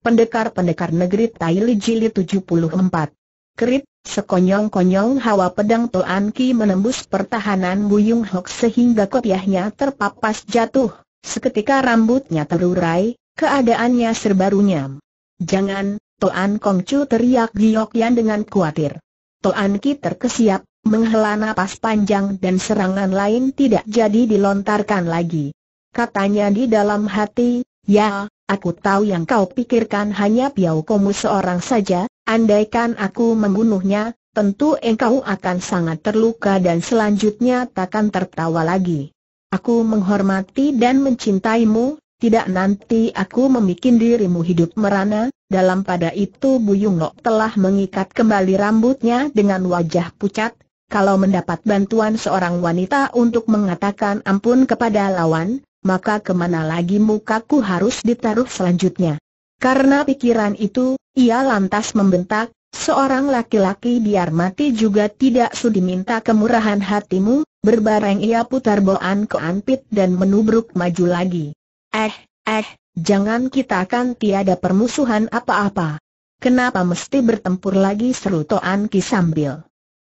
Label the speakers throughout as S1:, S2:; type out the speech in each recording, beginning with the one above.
S1: Pendekar-pendekar negeri Taili Jili 74. Kerip, sekonyong-konyong hawa pedang Toan Ki menembus pertahanan Buyung Hok sehingga kopiahnya terpapas jatuh, seketika rambutnya terurai, keadaannya serba runyam. Jangan, Toan Chu teriak Giok Yan dengan khawatir. Toan Ki terkesiap, menghela napas panjang dan serangan lain tidak jadi dilontarkan lagi. Katanya di dalam hati, ya, Aku tahu yang kau pikirkan hanya Piau Komu seorang saja, andaikan aku membunuhnya, tentu engkau akan sangat terluka dan selanjutnya takkan tertawa lagi. Aku menghormati dan mencintaimu, tidak nanti aku memikin dirimu hidup merana, dalam pada itu Buyung Nok telah mengikat kembali rambutnya dengan wajah pucat, kalau mendapat bantuan seorang wanita untuk mengatakan ampun kepada lawan, maka kemana lagi mukaku harus ditaruh selanjutnya. Karena pikiran itu, ia lantas membentak, seorang laki-laki biar mati juga tidak sudi minta kemurahan hatimu, berbareng ia putar boan ke anpit dan menubruk maju lagi. Eh, eh, jangan kita kan tiada permusuhan apa-apa. Kenapa mesti bertempur lagi seru Toan Ki sambil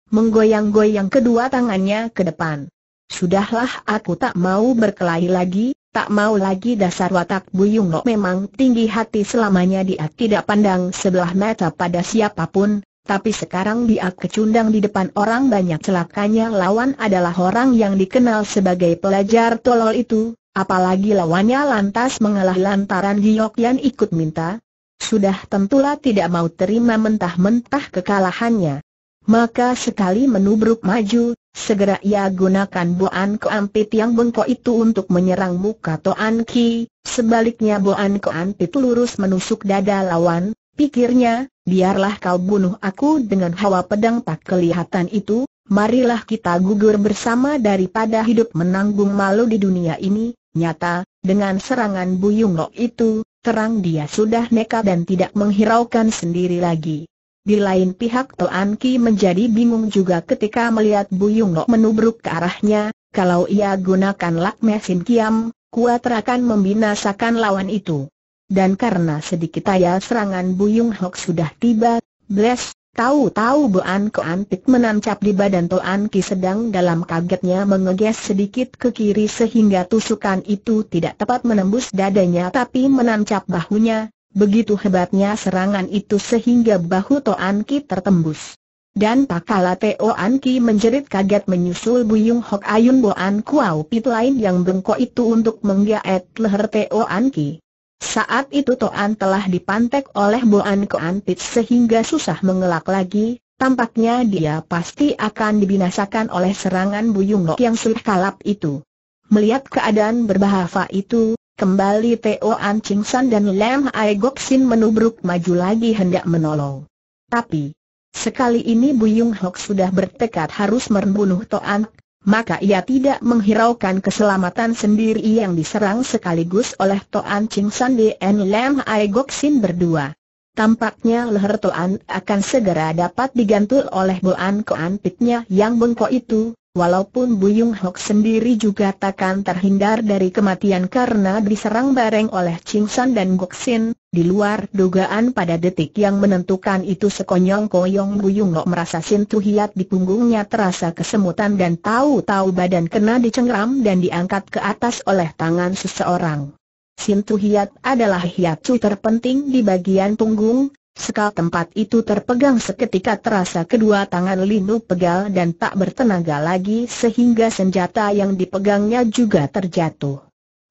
S1: menggoyang-goyang kedua tangannya ke depan. Sudahlah aku tak mau berkelahi lagi, tak mau lagi dasar watak Buyung Nok memang tinggi hati selamanya dia tidak pandang sebelah mata pada siapapun, tapi sekarang dia kecundang di depan orang banyak celakanya lawan adalah orang yang dikenal sebagai pelajar tolol itu, apalagi lawannya lantas mengalah lantaran Giyok Yan ikut minta, sudah tentulah tidak mau terima mentah-mentah kekalahannya. Maka sekali menubruk maju, Segera ia gunakan Boan Keampit yang bengkok itu untuk menyerang muka Toan Ki, sebaliknya Boan Keampit lurus menusuk dada lawan, pikirnya, biarlah kau bunuh aku dengan hawa pedang tak kelihatan itu, marilah kita gugur bersama daripada hidup menanggung malu di dunia ini, nyata, dengan serangan Yung Lok itu, terang dia sudah nekat dan tidak menghiraukan sendiri lagi. Di lain pihak Toan Ki menjadi bingung juga ketika melihat Yung Nok menubruk ke arahnya, kalau ia gunakan lakme mesin kiam, kuat akan membinasakan lawan itu. Dan karena sedikit ayah serangan Yung Hok sudah tiba, Bless, tahu-tahu An Koantik menancap di badan Toan Ki sedang dalam kagetnya mengeges sedikit ke kiri sehingga tusukan itu tidak tepat menembus dadanya tapi menancap bahunya, Begitu hebatnya serangan itu sehingga bahu Toan Ki tertembus. Dan tak kala Toan Ki menjerit kaget menyusul Buyung Hok Ayun Boan Kuau Pit lain yang bengkok itu untuk menggaet leher Toan Ki. Saat itu Toan telah dipantek oleh Boan Kuan Pit sehingga susah mengelak lagi, tampaknya dia pasti akan dibinasakan oleh serangan Buyung Hok yang sulit kalap itu. Melihat keadaan berbahaya itu, Kembali To An Ching San dan Lam Ai Gok Sin menubruk maju lagi hendak menolong. Tapi, sekali ini Bu Buyung Hok sudah bertekad harus membunuh To An, maka ia tidak menghiraukan keselamatan sendiri yang diserang sekaligus oleh To An Ching San dan Lam Ai Gok Sin berdua. Tampaknya leher To An akan segera dapat digantul oleh Ko Koan Pitnya yang bengkok itu, Walaupun Buyung Hok sendiri juga takkan terhindar dari kematian karena diserang bareng oleh Ching San dan Gok Sin, di luar dugaan pada detik yang menentukan itu sekonyong-konyong Buyung Hok merasa Tu hiat di punggungnya terasa kesemutan dan tahu-tahu badan kena dicengram dan diangkat ke atas oleh tangan seseorang. Tu hiat adalah cu terpenting di bagian punggung, Sekal tempat itu terpegang seketika terasa kedua tangan Linu pegal dan tak bertenaga lagi sehingga senjata yang dipegangnya juga terjatuh.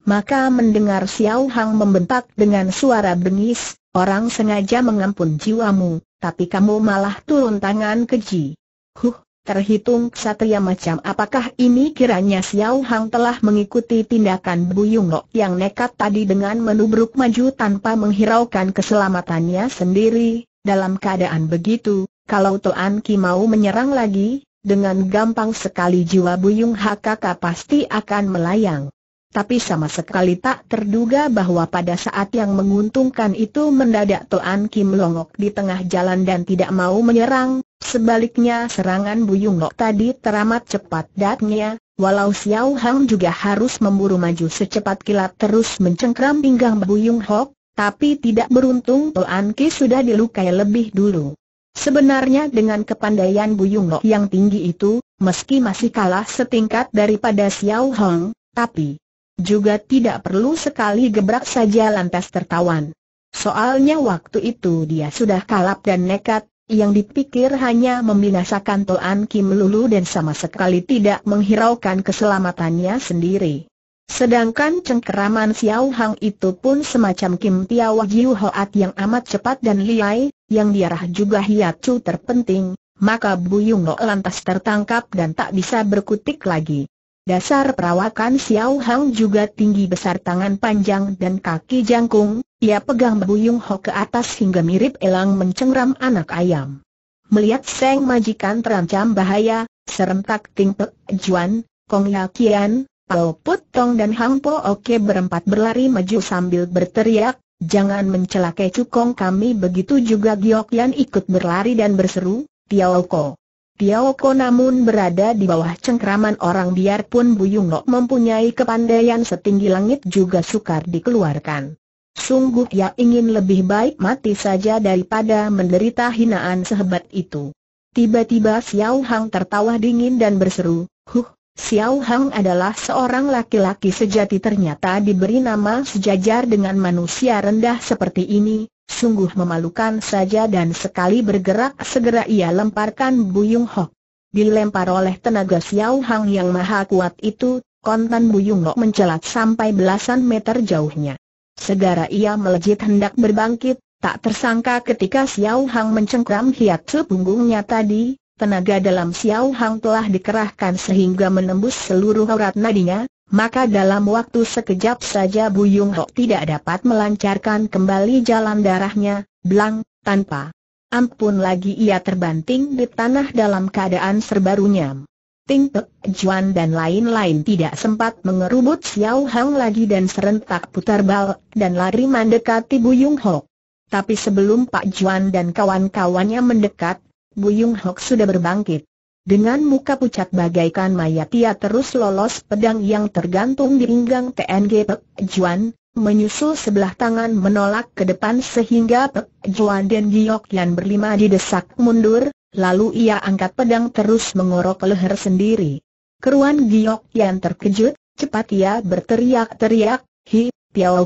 S1: Maka mendengar Xiao Hang membentak dengan suara bengis, orang sengaja mengampun jiwamu, tapi kamu malah turun tangan keji. Huh, Terhitung ksatria macam apakah ini kiranya Xiao Hang telah mengikuti tindakan Bu Yung Lok yang nekat tadi dengan menubruk maju tanpa menghiraukan keselamatannya sendiri. Dalam keadaan begitu, kalau Toan Ki mau menyerang lagi, dengan gampang sekali jiwa Bu Buyung HKK pasti akan melayang. Tapi sama sekali tak terduga bahwa pada saat yang menguntungkan itu mendadak Toan Kim longok di tengah jalan dan tidak mau menyerang, Sebaliknya serangan Buyung Lok tadi teramat cepat datnya, walau Xiao Hang juga harus memburu maju secepat kilat terus mencengkram pinggang Buyung Hok, tapi tidak beruntung Toan Ki sudah dilukai lebih dulu. Sebenarnya dengan kepandaian Buyung Lok yang tinggi itu, meski masih kalah setingkat daripada Xiao Hang, tapi juga tidak perlu sekali gebrak saja lantas tertawan. Soalnya waktu itu dia sudah kalap dan nekat, yang dipikir hanya membinasakan Toan Kim Lulu dan sama sekali tidak menghiraukan keselamatannya sendiri. Sedangkan cengkeraman Xiao Hang itu pun semacam Kim Tiawa Jiu Hoat yang amat cepat dan liai, yang diarah juga cu terpenting, maka Buyung Lo lantas tertangkap dan tak bisa berkutik lagi. Dasar perawakan Xiao Hang juga tinggi besar tangan panjang dan kaki jangkung, ia pegang buyung Ho ke atas hingga mirip elang mencengram anak ayam. Melihat Seng majikan terancam bahaya, serentak Ting Pek Juan, Kong Ya Kian, Pao Put Tong dan Hang Po Oke berempat berlari maju sambil berteriak, jangan mencelakai cukong kami begitu juga Giok Yan ikut berlari dan berseru, Tiao Ko. Tiaoko Ko namun berada di bawah cengkraman orang biarpun Buyung Lok mempunyai kepandaian setinggi langit juga sukar dikeluarkan. Sungguh ia ingin lebih baik mati saja daripada menderita hinaan sehebat itu. Tiba-tiba Xiao Hang tertawa dingin dan berseru, Huh, Xiao Hang adalah seorang laki-laki sejati ternyata diberi nama sejajar dengan manusia rendah seperti ini, sungguh memalukan saja dan sekali bergerak segera ia lemparkan Buyung Hok. Dilempar oleh tenaga Xiao Hang yang maha kuat itu, kontan Buyung Hok mencelat sampai belasan meter jauhnya. Segera ia melejit hendak berbangkit, tak tersangka ketika Xiao Hang mencengkram hiat sepunggungnya tadi, tenaga dalam Xiao Hang telah dikerahkan sehingga menembus seluruh urat nadinya, maka dalam waktu sekejap saja Buyung Hok tidak dapat melancarkan kembali jalan darahnya, belang, tanpa ampun lagi ia terbanting di tanah dalam keadaan serba runyam. Ting Pek Juan dan lain-lain tidak sempat mengerubut Xiao Hang lagi dan serentak putar bal dan lari mendekati Buyung Hok. Tapi sebelum Pak Juan dan kawan-kawannya mendekat, Buyung Hok sudah berbangkit. Dengan muka pucat bagaikan mayat ia terus lolos pedang yang tergantung di pinggang TNG Pek Juan, menyusul sebelah tangan menolak ke depan sehingga Pek Juan dan Giok yang berlima didesak mundur, lalu ia angkat pedang terus mengorok leher sendiri. Keruan Giok yang terkejut, cepat ia berteriak-teriak, Hi,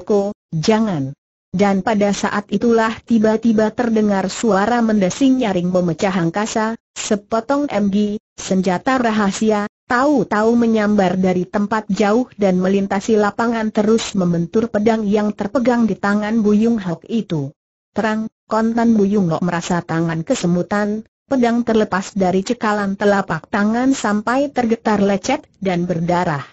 S1: Ko, jangan! Dan pada saat itulah tiba-tiba terdengar suara mendesing nyaring memecah angkasa, sepotong MG, senjata rahasia, tahu-tahu menyambar dari tempat jauh dan melintasi lapangan terus membentur pedang yang terpegang di tangan Buyung Hok itu. Terang, kontan Buyung Hok merasa tangan kesemutan, pedang terlepas dari cekalan telapak tangan sampai tergetar lecet dan berdarah.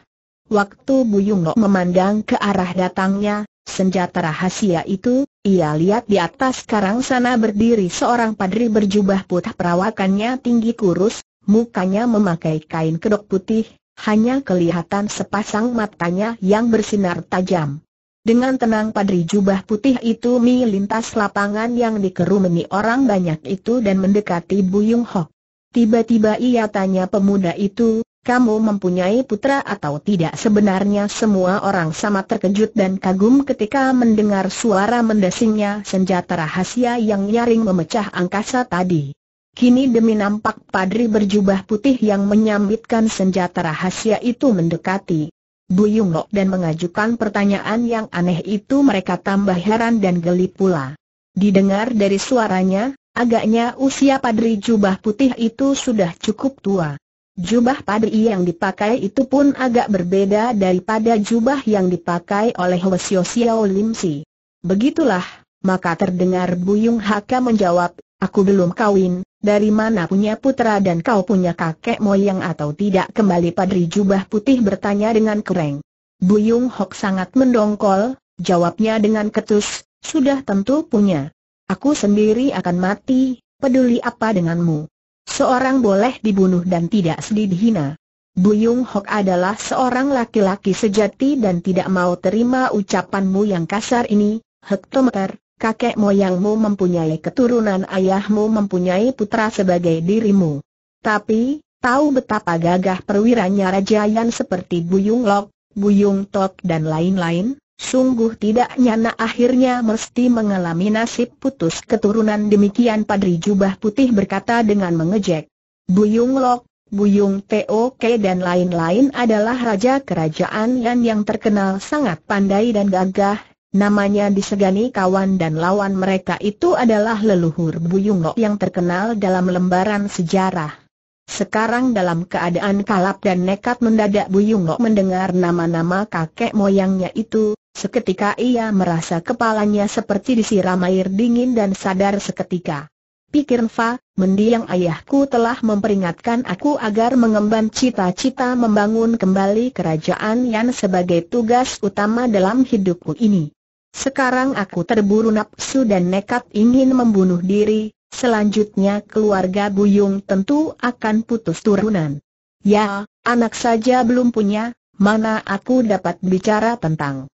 S1: Waktu Buyung Hok memandang ke arah datangnya, Senjata rahasia itu, ia lihat di atas karang sana berdiri seorang padri berjubah putih perawakannya tinggi kurus, mukanya memakai kain kedok putih, hanya kelihatan sepasang matanya yang bersinar tajam. Dengan tenang padri jubah putih itu melintas lapangan yang dikerumuni orang banyak itu dan mendekati Buyung Hok. Tiba-tiba ia tanya pemuda itu, kamu mempunyai putra atau tidak sebenarnya semua orang sama terkejut dan kagum ketika mendengar suara mendesingnya senjata rahasia yang nyaring memecah angkasa tadi. Kini demi nampak padri berjubah putih yang menyambitkan senjata rahasia itu mendekati. Bu Yung dan mengajukan pertanyaan yang aneh itu mereka tambah heran dan geli pula. Didengar dari suaranya, agaknya usia padri jubah putih itu sudah cukup tua. Jubah padri yang dipakai itu pun agak berbeda daripada jubah yang dipakai oleh Hwasyo Xiao Lim Si. Begitulah, maka terdengar Buyung Haka menjawab, aku belum kawin, dari mana punya putra dan kau punya kakek moyang atau tidak kembali padri jubah putih bertanya dengan kereng. Buyung Hok sangat mendongkol, jawabnya dengan ketus, sudah tentu punya. Aku sendiri akan mati, peduli apa denganmu? Seorang boleh dibunuh dan tidak sedih dihina. Buyung Hok adalah seorang laki-laki sejati dan tidak mau terima ucapanmu yang kasar ini, Hektometer, kakek moyangmu mempunyai keturunan ayahmu mempunyai putra sebagai dirimu. Tapi, tahu betapa gagah perwiranya Raja Yan seperti Buyung Lok, Buyung Tok dan lain-lain? Sungguh tidak nyana akhirnya mesti mengalami nasib putus keturunan demikian Padri Jubah Putih berkata dengan mengejek. Buyung Lok, Buyung Tok dan lain-lain adalah raja kerajaan Yan yang terkenal sangat pandai dan gagah. Namanya disegani kawan dan lawan mereka itu adalah leluhur Buyung Lok yang terkenal dalam lembaran sejarah. Sekarang dalam keadaan kalap dan nekat mendadak Buyung Lok mendengar nama-nama kakek moyangnya itu, Seketika ia merasa kepalanya seperti disiram air dingin dan sadar seketika. Pikir Fa, mendiang ayahku telah memperingatkan aku agar mengemban cita-cita membangun kembali kerajaan yang sebagai tugas utama dalam hidupku ini. Sekarang aku terburu nafsu dan nekat ingin membunuh diri, selanjutnya keluarga Buyung tentu akan putus turunan. Ya, anak saja belum punya, mana aku dapat bicara tentang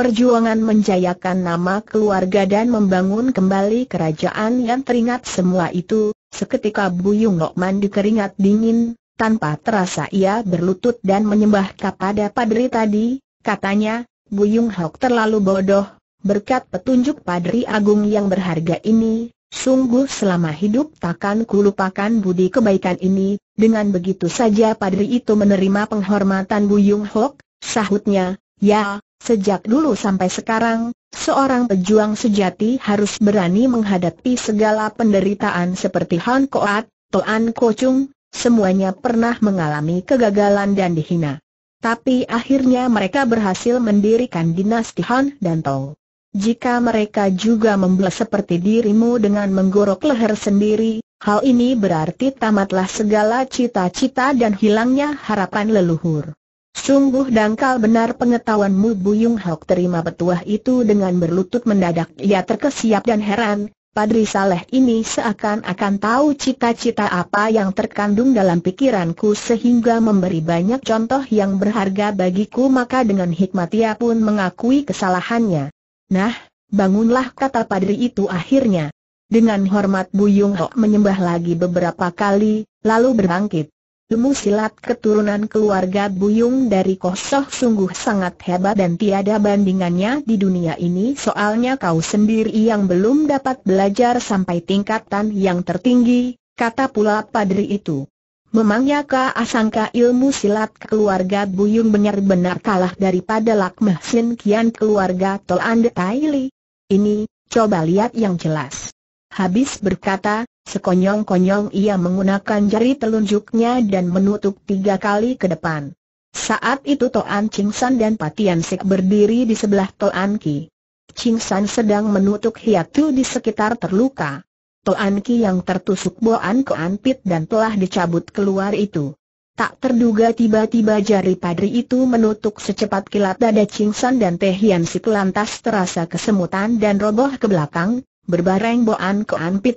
S1: perjuangan menjayakan nama keluarga dan membangun kembali kerajaan yang teringat semua itu, seketika Buyung Lokman dikeringat dingin, tanpa terasa ia berlutut dan menyembah kepada padri tadi, katanya, Buyung Hok terlalu bodoh, berkat petunjuk padri agung yang berharga ini, Sungguh selama hidup takkan kulupakan budi kebaikan ini, dengan begitu saja padri itu menerima penghormatan Buyung Hok, sahutnya, Ya, sejak dulu sampai sekarang, seorang pejuang sejati harus berani menghadapi segala penderitaan seperti Han Koat, Toan Kochung, semuanya pernah mengalami kegagalan dan dihina. Tapi akhirnya mereka berhasil mendirikan dinasti Han dan Tong. Jika mereka juga membelah seperti dirimu dengan menggorok leher sendiri, hal ini berarti tamatlah segala cita-cita dan hilangnya harapan leluhur. Sungguh dangkal benar pengetahuanmu Buyung Hok terima petuah itu dengan berlutut mendadak ia terkesiap dan heran, Padri Saleh ini seakan-akan tahu cita-cita apa yang terkandung dalam pikiranku sehingga memberi banyak contoh yang berharga bagiku maka dengan hikmat ia pun mengakui kesalahannya. Nah, bangunlah kata Padri itu akhirnya. Dengan hormat Buyung Hok menyembah lagi beberapa kali, lalu berbangkit. Ilmu silat keturunan keluarga Buyung dari Kosoh sungguh sangat hebat dan tiada bandingannya di dunia ini soalnya kau sendiri yang belum dapat belajar sampai tingkatan yang tertinggi, kata pula padri itu. Memangnya kau Asangka ilmu silat keluarga Buyung benar-benar kalah daripada lakmah Sin Kian keluarga Tol Ande Taili? Ini, coba lihat yang jelas. Habis berkata, Sekonyong-konyong ia menggunakan jari telunjuknya dan menutup tiga kali ke depan. Saat itu Toan Ching San dan Patian Sik berdiri di sebelah Toan Ki. Ching sedang menutup hiatu di sekitar terluka. Toan Ki yang tertusuk boan ke pit dan telah dicabut keluar itu. Tak terduga tiba-tiba jari padri itu menutup secepat kilat dada Ching dan Teh Sik lantas terasa kesemutan dan roboh ke belakang, berbareng boan ke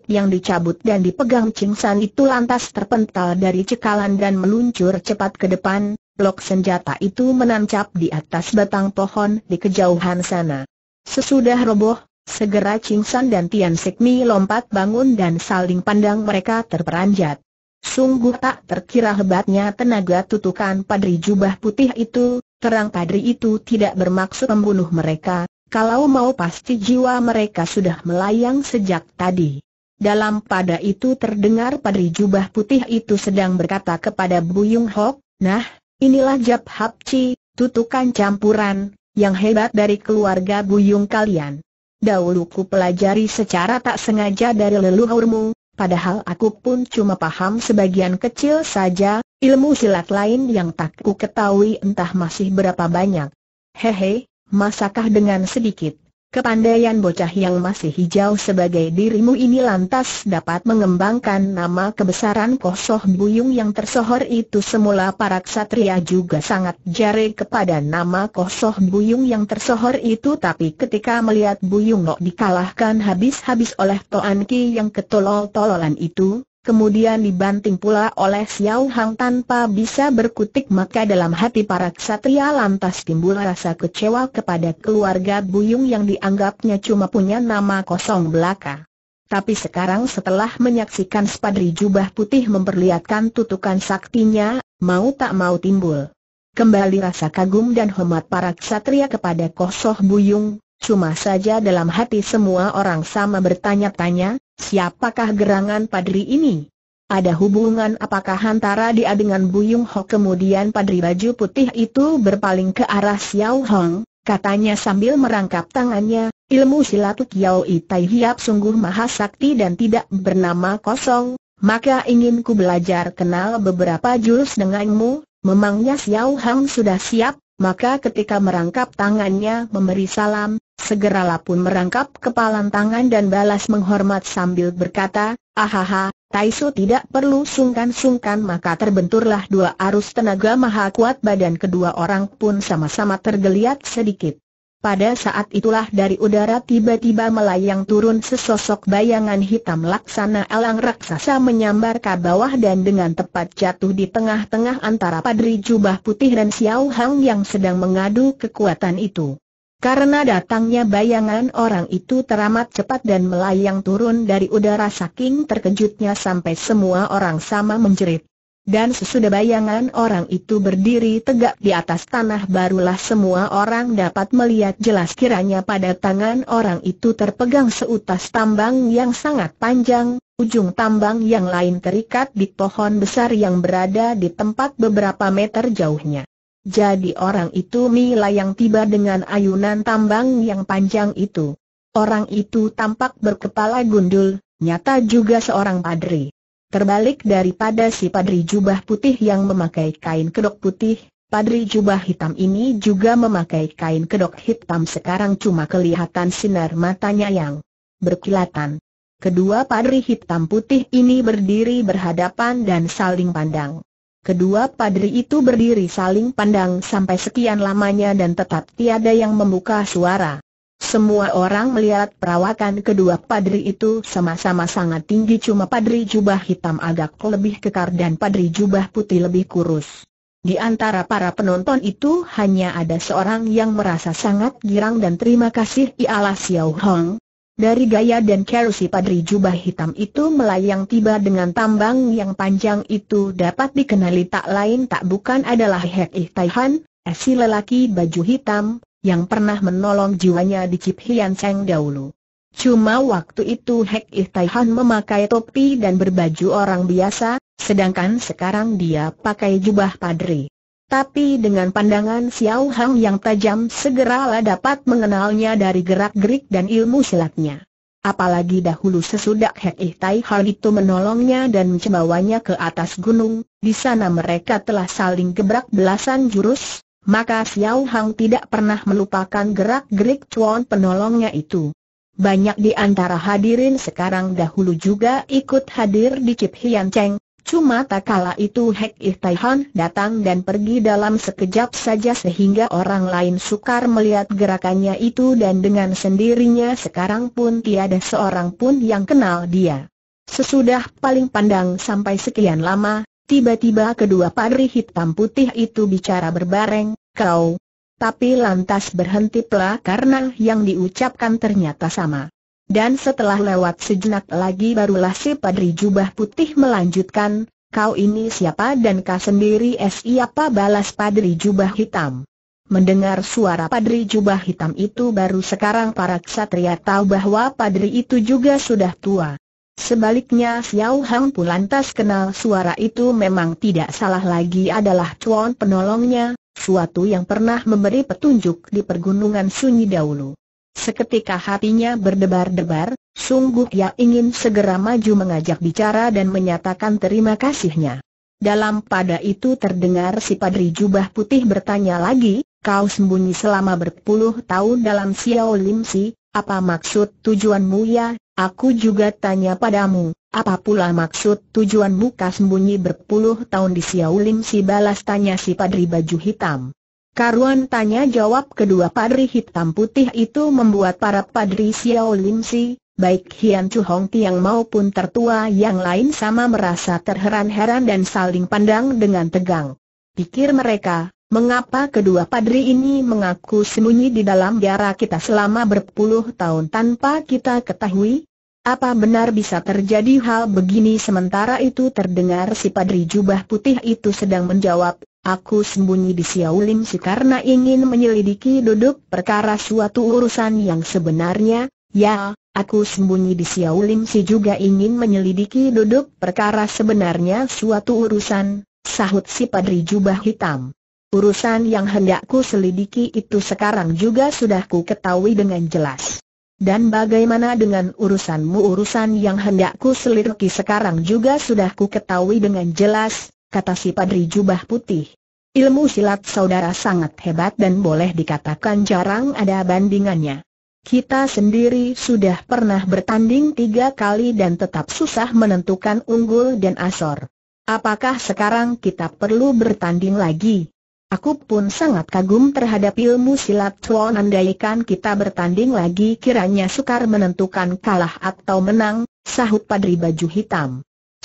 S1: yang dicabut dan dipegang Ching itu lantas terpental dari cekalan dan meluncur cepat ke depan, blok senjata itu menancap di atas batang pohon di kejauhan sana. Sesudah roboh, segera Ching dan Tian Sekmi lompat bangun dan saling pandang mereka terperanjat. Sungguh tak terkira hebatnya tenaga tutukan padri jubah putih itu, terang padri itu tidak bermaksud membunuh mereka, kalau mau pasti jiwa mereka sudah melayang sejak tadi. Dalam pada itu terdengar padri jubah putih itu sedang berkata kepada Buyung Hok, Nah, inilah Jap Hapci, tutukan campuran, yang hebat dari keluarga Buyung kalian. Dahulu ku pelajari secara tak sengaja dari leluhurmu, Padahal aku pun cuma paham sebagian kecil saja, ilmu silat lain yang tak ku ketahui entah masih berapa banyak. Hehe, masakah dengan sedikit kepandaian bocah yang masih hijau sebagai dirimu ini lantas dapat mengembangkan nama kebesaran Kosoh Buyung yang tersohor itu semula para ksatria juga sangat jare kepada nama Kosoh Buyung yang tersohor itu tapi ketika melihat Buyung Nok dikalahkan habis-habis oleh Toan Ki yang ketolol-tololan itu, kemudian dibanting pula oleh Xiao Hang tanpa bisa berkutik maka dalam hati para ksatria lantas timbul rasa kecewa kepada keluarga Buyung yang dianggapnya cuma punya nama kosong belaka. Tapi sekarang setelah menyaksikan spadri jubah putih memperlihatkan tutukan saktinya, mau tak mau timbul. Kembali rasa kagum dan hormat para ksatria kepada Kosoh Buyung, cuma saja dalam hati semua orang sama bertanya-tanya, Siapakah gerangan padri ini? Ada hubungan apakah antara dia dengan Buyung Ho kemudian padri baju putih itu berpaling ke arah Xiao Hong, katanya sambil merangkap tangannya, ilmu silat Kiao Itai Hiap sungguh maha sakti dan tidak bernama kosong, maka ingin ku belajar kenal beberapa jurus denganmu, memangnya Xiao Hong sudah siap, maka ketika merangkap tangannya memberi salam, segeralah pun merangkap kepalan tangan dan balas menghormat sambil berkata, Ahaha, Taisu tidak perlu sungkan-sungkan maka terbenturlah dua arus tenaga maha kuat badan kedua orang pun sama-sama tergeliat sedikit. Pada saat itulah dari udara tiba-tiba melayang turun sesosok bayangan hitam laksana elang raksasa menyambar ke bawah dan dengan tepat jatuh di tengah-tengah antara padri jubah putih dan Xiao Hang yang sedang mengadu kekuatan itu. Karena datangnya bayangan orang itu teramat cepat dan melayang turun dari udara saking terkejutnya sampai semua orang sama menjerit. Dan sesudah bayangan orang itu berdiri tegak di atas tanah barulah semua orang dapat melihat jelas kiranya pada tangan orang itu terpegang seutas tambang yang sangat panjang, ujung tambang yang lain terikat di pohon besar yang berada di tempat beberapa meter jauhnya. Jadi orang itu Mila yang tiba dengan ayunan tambang yang panjang itu. Orang itu tampak berkepala gundul, nyata juga seorang padri. Terbalik daripada si padri jubah putih yang memakai kain kedok putih, padri jubah hitam ini juga memakai kain kedok hitam sekarang cuma kelihatan sinar matanya yang berkilatan. Kedua padri hitam putih ini berdiri berhadapan dan saling pandang. Kedua padri itu berdiri saling pandang sampai sekian lamanya dan tetap tiada yang membuka suara. Semua orang melihat perawakan kedua padri itu sama-sama sangat tinggi cuma padri jubah hitam agak lebih kekar dan padri jubah putih lebih kurus. Di antara para penonton itu hanya ada seorang yang merasa sangat girang dan terima kasih ialah Xiao Hong, dari gaya dan kerusi padri jubah hitam itu melayang tiba dengan tambang yang panjang itu dapat dikenali tak lain tak bukan adalah Hek Ih Taihan, si lelaki baju hitam, yang pernah menolong jiwanya di Cip Hian Seng dahulu. Cuma waktu itu Hek Ih memakai topi dan berbaju orang biasa, sedangkan sekarang dia pakai jubah padri. Tapi dengan pandangan Xiao Hang yang tajam segeralah dapat mengenalnya dari gerak-gerik dan ilmu silatnya. Apalagi dahulu sesudah Hek Ih Tai Han itu menolongnya dan membawanya ke atas gunung, di sana mereka telah saling gebrak belasan jurus, maka Xiao Hang tidak pernah melupakan gerak-gerik cuan penolongnya itu. Banyak di antara hadirin sekarang dahulu juga ikut hadir di Cip Hian Cheng, Cuma tak kala itu Hek Ih tai datang dan pergi dalam sekejap saja sehingga orang lain sukar melihat gerakannya itu dan dengan sendirinya sekarang pun tiada seorang pun yang kenal dia. Sesudah paling pandang sampai sekian lama, tiba-tiba kedua padri hitam putih itu bicara berbareng, kau. Tapi lantas berhenti pula karena yang diucapkan ternyata sama. Dan setelah lewat sejenak lagi barulah si Padri Jubah Putih melanjutkan, kau ini siapa dan kau sendiri siapa balas Padri Jubah Hitam. Mendengar suara Padri Jubah Hitam itu baru sekarang para ksatria tahu bahwa Padri itu juga sudah tua. Sebaliknya Xiao Hang pun lantas kenal suara itu memang tidak salah lagi adalah cuan penolongnya, suatu yang pernah memberi petunjuk di pergunungan sunyi dahulu. Seketika hatinya berdebar-debar, sungguh ia ingin segera maju mengajak bicara dan menyatakan terima kasihnya. Dalam pada itu terdengar si padri jubah putih bertanya lagi, kau sembunyi selama berpuluh tahun dalam Xiao Lim Si, apa maksud tujuanmu ya? Aku juga tanya padamu, apa pula maksud tujuanmu kau sembunyi berpuluh tahun di Xiao Lim Si balas tanya si padri baju hitam. Karuan tanya jawab kedua padri hitam putih itu membuat para padri Xiao Lim Si, baik Hian Chu Hong Tiang maupun tertua yang lain sama merasa terheran-heran dan saling pandang dengan tegang. Pikir mereka, mengapa kedua padri ini mengaku sembunyi di dalam biara kita selama berpuluh tahun tanpa kita ketahui? Apa benar bisa terjadi hal begini sementara itu terdengar si padri jubah putih itu sedang menjawab, Aku sembunyi di Xiaolim si karena ingin menyelidiki duduk perkara suatu urusan yang sebenarnya, ya, aku sembunyi di Xiaolim si juga ingin menyelidiki duduk perkara sebenarnya suatu urusan, sahut si Padri Jubah Hitam. Urusan yang hendakku selidiki itu sekarang juga sudah ku ketahui dengan jelas. Dan bagaimana dengan urusanmu urusan yang hendakku selidiki sekarang juga sudah ku ketahui dengan jelas, kata si Padri Jubah Putih. Ilmu silat saudara sangat hebat dan boleh dikatakan jarang ada bandingannya. Kita sendiri sudah pernah bertanding tiga kali dan tetap susah menentukan unggul dan asor. Apakah sekarang kita perlu bertanding lagi? Aku pun sangat kagum terhadap ilmu silat Tuan andaikan kita bertanding lagi kiranya sukar menentukan kalah atau menang, sahut Padri Baju Hitam.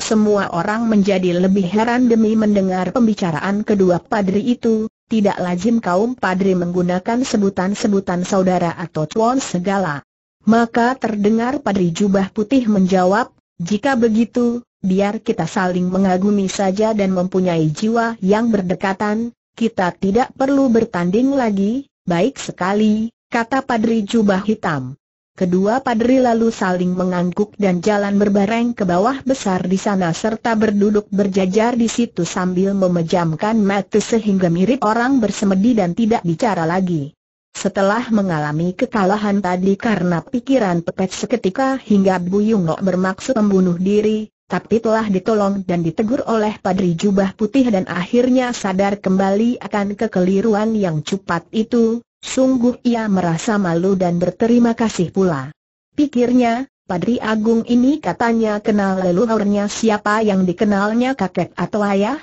S1: Semua orang menjadi lebih heran demi mendengar pembicaraan kedua padri itu, tidak lazim kaum padri menggunakan sebutan-sebutan saudara atau tuan segala. Maka terdengar padri jubah putih menjawab, jika begitu, biar kita saling mengagumi saja dan mempunyai jiwa yang berdekatan, kita tidak perlu bertanding lagi, baik sekali, kata padri jubah hitam. Kedua padri lalu saling mengangguk dan jalan berbareng ke bawah besar di sana serta berduduk berjajar di situ sambil memejamkan mata sehingga mirip orang bersemedi dan tidak bicara lagi. Setelah mengalami kekalahan tadi karena pikiran pepet seketika hingga Buyung Nok bermaksud membunuh diri, tapi telah ditolong dan ditegur oleh padri jubah putih dan akhirnya sadar kembali akan kekeliruan yang cepat itu, Sungguh ia merasa malu dan berterima kasih pula. Pikirnya, Padri Agung ini katanya kenal leluhurnya siapa yang dikenalnya kakek atau ayah?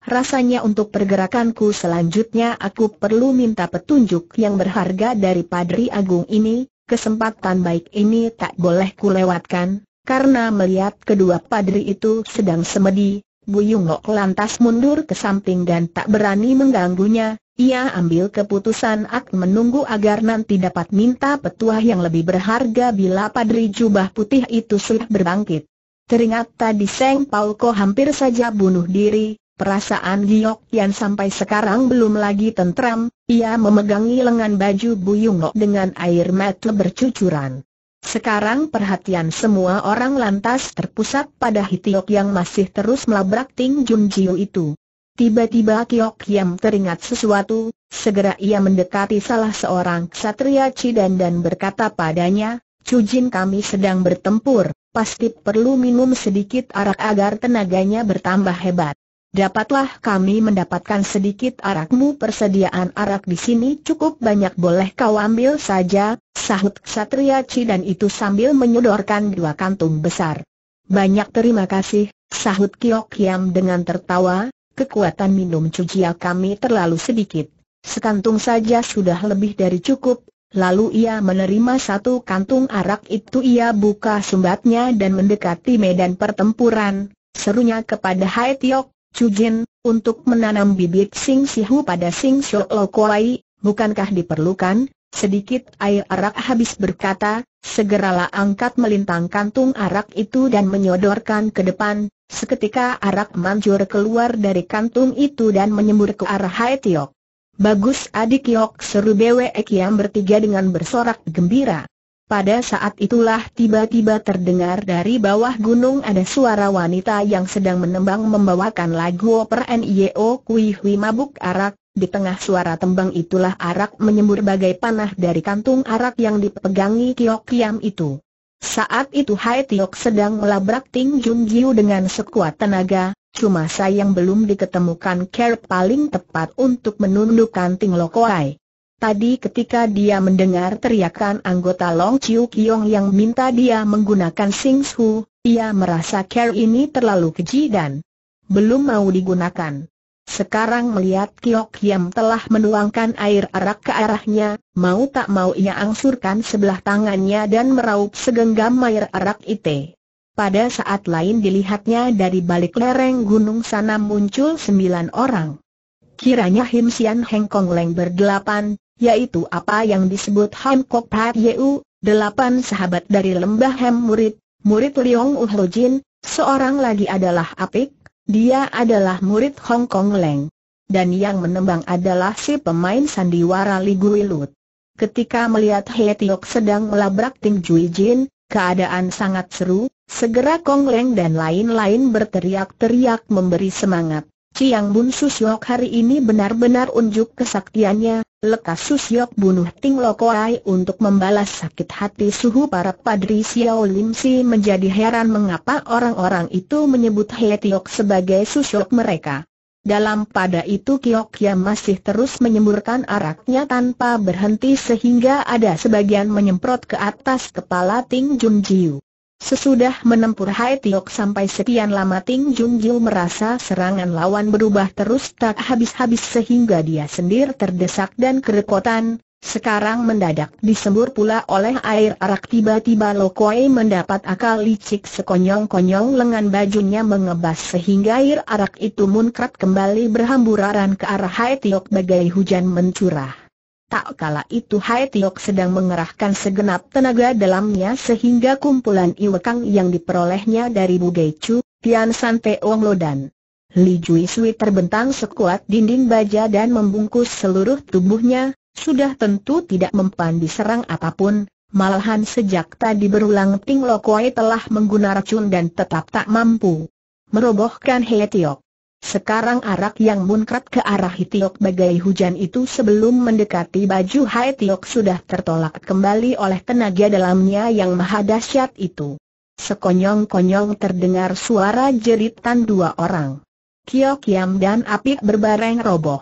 S1: Rasanya untuk pergerakanku selanjutnya aku perlu minta petunjuk yang berharga dari Padri Agung ini, kesempatan baik ini tak boleh kulewatkan, karena melihat kedua padri itu sedang semedi, Bu Yungok lantas mundur ke samping dan tak berani mengganggunya, ia ambil keputusan ak menunggu agar nanti dapat minta petuah yang lebih berharga bila Padri Jubah Putih itu sudah berbangkit. Teringat tadi Seng Paulko hampir saja bunuh diri, perasaan Giok yang sampai sekarang belum lagi tentram, ia memegangi lengan baju Buyungok dengan air mata bercucuran. Sekarang perhatian semua orang lantas terpusat pada Hitiok yang masih terus melabrak Ting Jun Jiu itu. Tiba-tiba Kiok Kiam teringat sesuatu, segera ia mendekati salah seorang ksatria Cidan dan berkata padanya, Cujin kami sedang bertempur, pasti perlu minum sedikit arak agar tenaganya bertambah hebat. Dapatlah kami mendapatkan sedikit arakmu persediaan arak di sini cukup banyak boleh kau ambil saja, sahut ksatria Cidan itu sambil menyodorkan dua kantung besar. Banyak terima kasih, sahut Kiok Yam dengan tertawa, kekuatan minum cujia ya kami terlalu sedikit. Sekantung saja sudah lebih dari cukup, lalu ia menerima satu kantung arak itu ia buka sumbatnya dan mendekati medan pertempuran, serunya kepada Hai Tiok, Jin, untuk menanam bibit Sing Sihu pada Sing Shou Lo Kuai, bukankah diperlukan? Sedikit air arak habis berkata, segeralah angkat melintang kantung arak itu dan menyodorkan ke depan, Seketika arak manjur keluar dari kantung itu dan menyembur ke arah Hai Tiok. Bagus adik Yok seru BWE yang bertiga dengan bersorak gembira. Pada saat itulah tiba-tiba terdengar dari bawah gunung ada suara wanita yang sedang menembang membawakan lagu oper NIO Kui Hui Mabuk Arak. Di tengah suara tembang itulah arak menyembur bagai panah dari kantung arak yang dipegangi Kiok Kiam itu. Saat itu Hai Tiok sedang melabrak Ting Jun Jiu dengan sekuat tenaga, cuma sayang belum diketemukan care paling tepat untuk menundukkan Ting Lokoai. Tadi ketika dia mendengar teriakan anggota Long Chiu Kiong yang minta dia menggunakan Sing Su, ia merasa care ini terlalu keji dan belum mau digunakan. Sekarang melihat Kiok Yam telah menuangkan air arak ke arahnya, mau tak mau ia angsurkan sebelah tangannya dan meraup segenggam air arak itu. Pada saat lain dilihatnya dari balik lereng gunung sana muncul sembilan orang. Kiranya Him Sian Heng Kong Leng berdelapan, yaitu apa yang disebut Ham Kok Pat Yeu, delapan sahabat dari lembah Hem Murid, murid Liong Jin, seorang lagi adalah Apik, dia adalah murid Hong Kong Leng. Dan yang menembang adalah si pemain sandiwara Li Gui Lut. Ketika melihat He Tiok sedang melabrak Ting Jui Jin, keadaan sangat seru, segera Kong Leng dan lain-lain berteriak-teriak memberi semangat. Ciang Bun Susyok hari ini benar-benar unjuk kesaktiannya, Lekas Susyok bunuh Ting Lokoai untuk membalas sakit hati suhu para padri Xiao Lim Si menjadi heran mengapa orang-orang itu menyebut He Tiok sebagai Susyok mereka. Dalam pada itu Kiok yang masih terus menyemburkan araknya tanpa berhenti sehingga ada sebagian menyemprot ke atas kepala Ting Jun Jiu. Sesudah menempur Hai Tiok sampai sekian lama Ting Jun merasa serangan lawan berubah terus tak habis-habis sehingga dia sendiri terdesak dan kerepotan. Sekarang mendadak disembur pula oleh air arak tiba-tiba Lo Kuei mendapat akal licik sekonyong-konyong lengan bajunya mengebas sehingga air arak itu munkrat kembali berhamburan ke arah Hai Tiok bagai hujan mencurah. Tak kala itu Hai Tiok sedang mengerahkan segenap tenaga dalamnya sehingga kumpulan iwekang yang diperolehnya dari Gai Chu, Tian San Ong Lo dan Li Jui Sui terbentang sekuat dinding baja dan membungkus seluruh tubuhnya, sudah tentu tidak mempan diserang apapun, malahan sejak tadi berulang Ting Lo Kuei telah menggunakan racun dan tetap tak mampu merobohkan Hai Tiok. Sekarang arak yang munkrat ke arah Hitiok bagai hujan itu sebelum mendekati baju Hitiok sudah tertolak kembali oleh tenaga dalamnya yang maha dahsyat itu. Sekonyong-konyong terdengar suara jeritan dua orang. Kio Yam dan Apik berbareng roboh.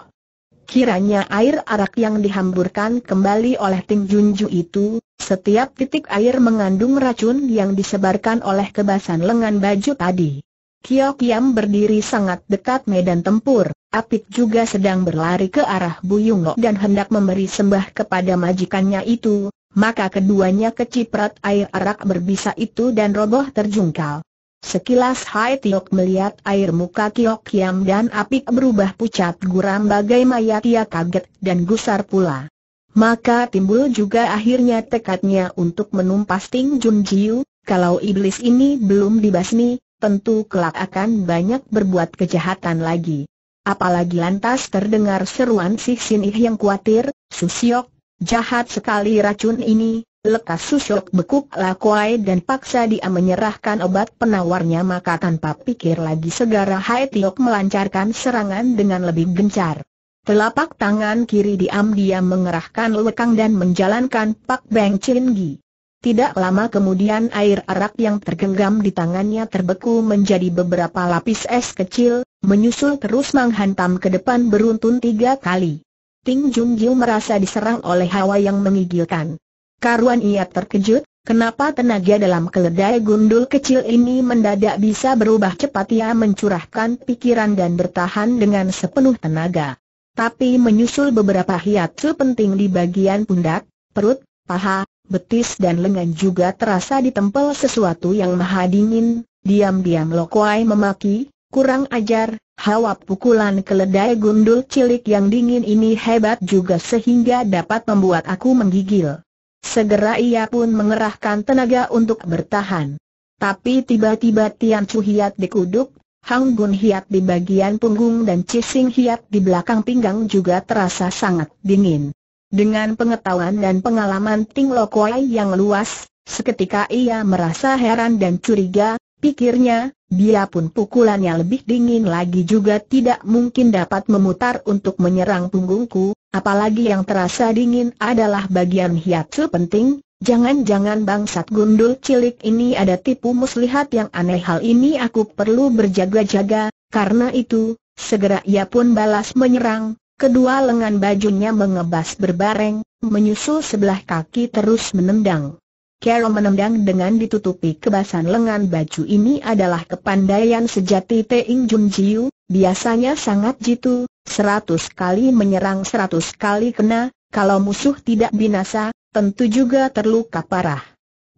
S1: Kiranya air arak yang dihamburkan kembali oleh Ting Junju itu, setiap titik air mengandung racun yang disebarkan oleh kebasan lengan baju tadi. Kio Kiam berdiri sangat dekat medan tempur. Apik juga sedang berlari ke arah Buyung Lo dan hendak memberi sembah kepada majikannya itu, maka keduanya keciprat air arak berbisa itu dan roboh terjungkal. Sekilas Hai Tiok melihat air muka Kio Kiam dan Apik berubah pucat guram bagai mayat ia kaget dan gusar pula. Maka timbul juga akhirnya tekadnya untuk menumpas Ting Jun Jiu, kalau iblis ini belum dibasmi, tentu kelak akan banyak berbuat kejahatan lagi. Apalagi lantas terdengar seruan si Sinih yang khawatir, Susiok, jahat sekali racun ini, lekas Susiok bekuk lakuai dan paksa dia menyerahkan obat penawarnya maka tanpa pikir lagi segera Hai Tiok melancarkan serangan dengan lebih gencar. Telapak tangan kiri diam-diam mengerahkan lekang dan menjalankan Pak Beng Chin Gi. Tidak lama kemudian air arak yang tergenggam di tangannya terbeku menjadi beberapa lapis es kecil, menyusul terus menghantam ke depan beruntun tiga kali. Ting Jun Jiu merasa diserang oleh hawa yang mengigilkan. Karuan ia terkejut, kenapa tenaga dalam keledai gundul kecil ini mendadak bisa berubah cepat ia mencurahkan pikiran dan bertahan dengan sepenuh tenaga. Tapi menyusul beberapa hiatsu penting di bagian pundak, perut, paha, betis dan lengan juga terasa ditempel sesuatu yang maha dingin, diam-diam Lokwai memaki, kurang ajar, hawa pukulan keledai gundul cilik yang dingin ini hebat juga sehingga dapat membuat aku menggigil. Segera ia pun mengerahkan tenaga untuk bertahan. Tapi tiba-tiba Tian Chu Hiat dikuduk, Hang Gun Hiat di bagian punggung dan Cising Hiat di belakang pinggang juga terasa sangat dingin. Dengan pengetahuan dan pengalaman Ting Lokoai yang luas, seketika ia merasa heran dan curiga, pikirnya, dia pun pukulannya lebih dingin lagi juga tidak mungkin dapat memutar untuk menyerang punggungku, apalagi yang terasa dingin adalah bagian hiatsu penting, jangan-jangan bangsat gundul cilik ini ada tipu muslihat yang aneh hal ini aku perlu berjaga-jaga, karena itu, segera ia pun balas menyerang, Kedua lengan bajunya mengebas berbareng, menyusul sebelah kaki terus menendang. Carol menendang dengan ditutupi kebasan lengan baju ini adalah kepandaian sejati Teing Jun Jiu, biasanya sangat jitu, seratus kali menyerang seratus kali kena, kalau musuh tidak binasa, tentu juga terluka parah.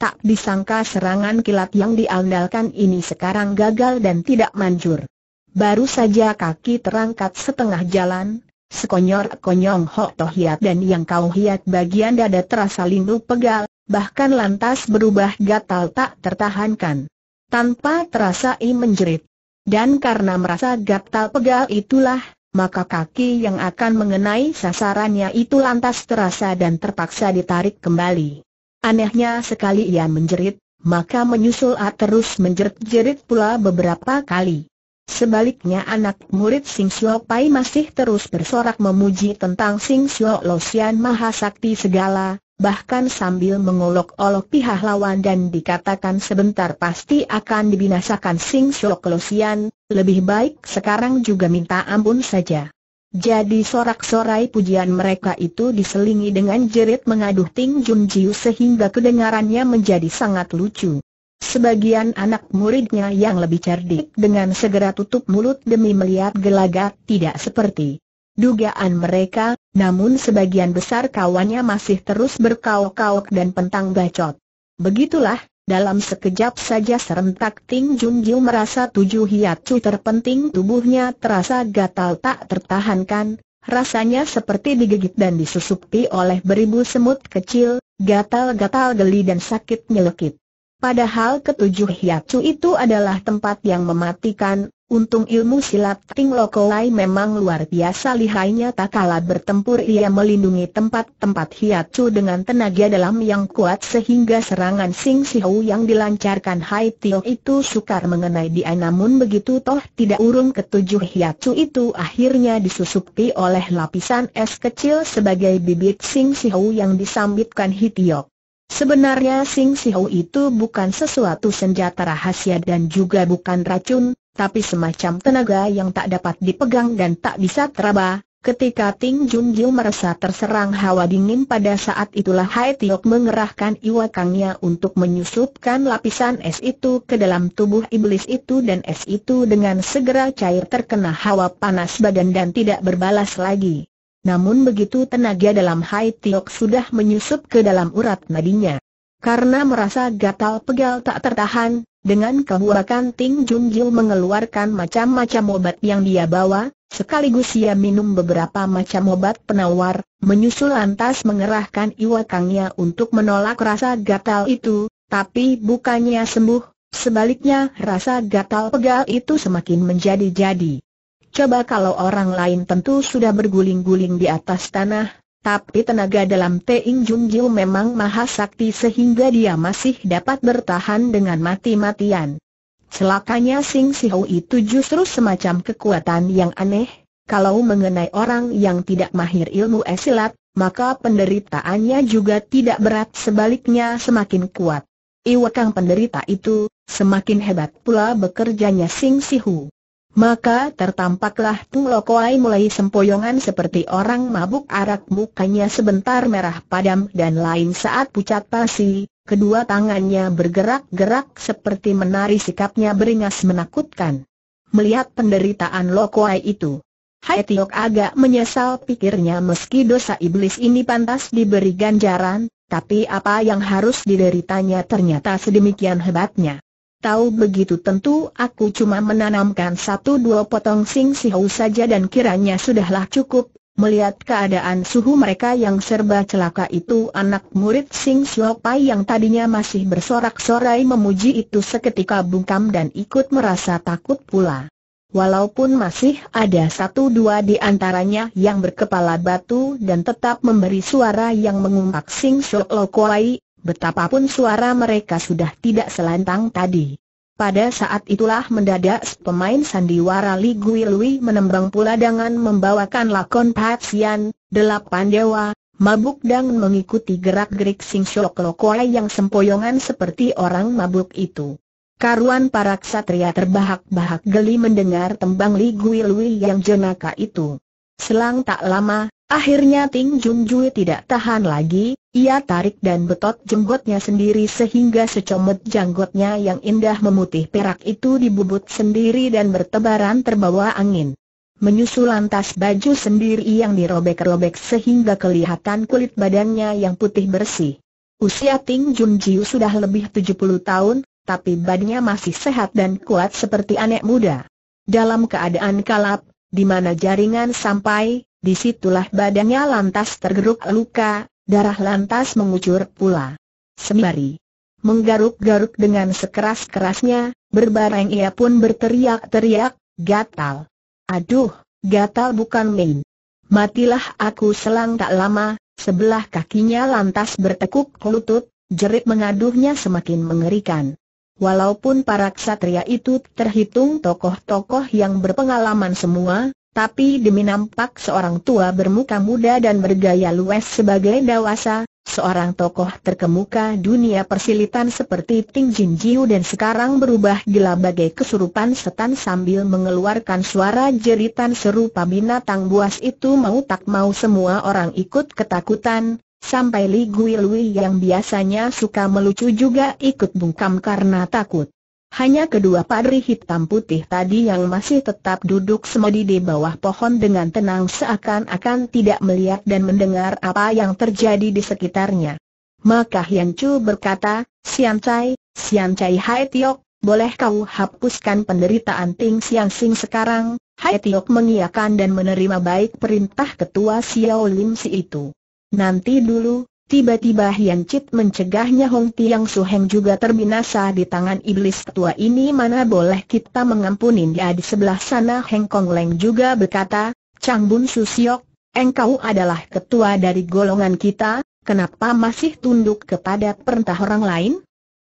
S1: Tak disangka serangan kilat yang diandalkan ini sekarang gagal dan tidak manjur. Baru saja kaki terangkat setengah jalan, Sekonyor, konyong, Hok Toh Hiat dan yang kau hiat bagian dada terasa lindu pegal, bahkan lantas berubah gatal tak tertahankan. Tanpa terasa I menjerit. Dan karena merasa gatal pegal itulah, maka kaki yang akan mengenai sasarannya itu lantas terasa dan terpaksa ditarik kembali. Anehnya sekali ia menjerit, maka menyusul A terus menjerit-jerit pula beberapa kali. Sebaliknya anak murid Sing Sio Pai masih terus bersorak memuji tentang Sing Sio Lo Sian Sakti segala, bahkan sambil mengolok-olok pihak lawan dan dikatakan sebentar pasti akan dibinasakan Sing Sio Lo lebih baik sekarang juga minta ampun saja. Jadi sorak-sorai pujian mereka itu diselingi dengan jerit mengaduh Ting Jun Jiu sehingga kedengarannya menjadi sangat lucu. Sebagian anak muridnya yang lebih cerdik dengan segera tutup mulut demi melihat gelagat tidak seperti dugaan mereka, namun sebagian besar kawannya masih terus berkauk kauk dan pentang bacot. Begitulah, dalam sekejap saja serentak Ting Jun Jiu merasa tujuh hiat cu terpenting tubuhnya terasa gatal tak tertahankan, rasanya seperti digigit dan disusupi oleh beribu semut kecil, gatal-gatal geli dan sakit nyelekit. Padahal ketujuh hiacu itu adalah tempat yang mematikan, untung ilmu silat Ting Lokolai memang luar biasa lihainya tak kalah bertempur ia melindungi tempat-tempat hiacu dengan tenaga dalam yang kuat sehingga serangan Sing Sihu yang dilancarkan Hai Tio itu sukar mengenai dia namun begitu toh tidak urung ketujuh hiacu itu akhirnya disusupi oleh lapisan es kecil sebagai bibit Sing Sihu yang disambitkan Hitiok. Sebenarnya Sing Siho itu bukan sesuatu senjata rahasia dan juga bukan racun, tapi semacam tenaga yang tak dapat dipegang dan tak bisa teraba. Ketika Ting Jun Gil merasa terserang hawa dingin pada saat itulah Hai Tiok mengerahkan iwakangnya untuk menyusupkan lapisan es itu ke dalam tubuh iblis itu dan es itu dengan segera cair terkena hawa panas badan dan tidak berbalas lagi. Namun begitu tenaga dalam Hai Tiok sudah menyusup ke dalam urat nadinya. Karena merasa gatal-pegal tak tertahan, dengan kehuakan Ting Jun Jil mengeluarkan macam-macam obat yang dia bawa, sekaligus ia minum beberapa macam obat penawar, menyusul lantas mengerahkan iwakangnya untuk menolak rasa gatal itu, tapi bukannya sembuh, sebaliknya rasa gatal pegal itu semakin menjadi-jadi. Coba kalau orang lain tentu sudah berguling-guling di atas tanah, tapi tenaga dalam Teing Jung memang maha sakti sehingga dia masih dapat bertahan dengan mati-matian. Celakanya Sing Sihou itu justru semacam kekuatan yang aneh, kalau mengenai orang yang tidak mahir ilmu esilat, maka penderitaannya juga tidak berat sebaliknya semakin kuat. Iwakang penderita itu, semakin hebat pula bekerjanya Sing Sihu. Maka tertampaklah Tung Lokoai mulai sempoyongan seperti orang mabuk arak mukanya sebentar merah padam dan lain saat pucat pasi, kedua tangannya bergerak-gerak seperti menari sikapnya beringas menakutkan. Melihat penderitaan Lokoai itu, Hai Tiok agak menyesal pikirnya meski dosa iblis ini pantas diberi ganjaran, tapi apa yang harus dideritanya ternyata sedemikian hebatnya. Tahu begitu tentu aku cuma menanamkan satu dua potong sing si sihu saja dan kiranya sudahlah cukup. Melihat keadaan suhu mereka yang serba celaka itu anak murid Sing Siu yang tadinya masih bersorak-sorai memuji itu seketika bungkam dan ikut merasa takut pula. Walaupun masih ada satu dua di antaranya yang berkepala batu dan tetap memberi suara yang mengumpak Sing Siu Betapapun suara mereka sudah tidak selantang tadi. Pada saat itulah mendadak pemain sandiwara Li Gui Lui menembang pula dengan membawakan lakon Patsian, delapan dewa, mabuk dan mengikuti gerak-gerik Sing Shok yang sempoyongan seperti orang mabuk itu. Karuan para ksatria terbahak-bahak geli mendengar tembang Li Gui Lui yang jenaka itu. Selang tak lama, Akhirnya Ting Jun tidak tahan lagi, ia tarik dan betot jenggotnya sendiri sehingga secomot janggotnya yang indah memutih perak itu dibubut sendiri dan bertebaran terbawa angin. Menyusul lantas baju sendiri yang dirobek-robek sehingga kelihatan kulit badannya yang putih bersih. Usia Ting Jun sudah lebih 70 tahun, tapi badannya masih sehat dan kuat seperti anak muda. Dalam keadaan kalap, di mana jaringan sampai, Disitulah badannya lantas tergeruk luka, darah lantas mengucur pula. Sembari menggaruk-garuk dengan sekeras-kerasnya, berbareng ia pun berteriak-teriak, gatal. Aduh, gatal bukan main. Matilah aku selang tak lama, sebelah kakinya lantas bertekuk lutut, jerit mengaduhnya semakin mengerikan. Walaupun para ksatria itu terhitung tokoh-tokoh yang berpengalaman semua, tapi demi nampak seorang tua bermuka muda dan bergaya luas sebagai dewasa, seorang tokoh terkemuka dunia persilitan seperti Ting Jin Jiu dan sekarang berubah gila bagai kesurupan setan sambil mengeluarkan suara jeritan serupa binatang buas itu mau tak mau semua orang ikut ketakutan, sampai Li Gui Lui yang biasanya suka melucu juga ikut bungkam karena takut. Hanya kedua padri hitam putih tadi yang masih tetap duduk semedi di bawah pohon dengan tenang seakan-akan tidak melihat dan mendengar apa yang terjadi di sekitarnya. Maka Hian Chu berkata, Sian Chai, Sian Chai Hai Tiok, boleh kau hapuskan penderitaan Ting Siang Sing sekarang? Hai Tiok mengiakan dan menerima baik perintah ketua Xiao Lim Si itu. Nanti dulu, Tiba-tiba Hian Chit mencegahnya Hong Tiang Heng juga terbinasa di tangan iblis ketua ini mana boleh kita mengampuni dia di sebelah sana Heng Kong Leng juga berkata, Chang Bun Su Siok, engkau adalah ketua dari golongan kita, kenapa masih tunduk kepada perintah orang lain?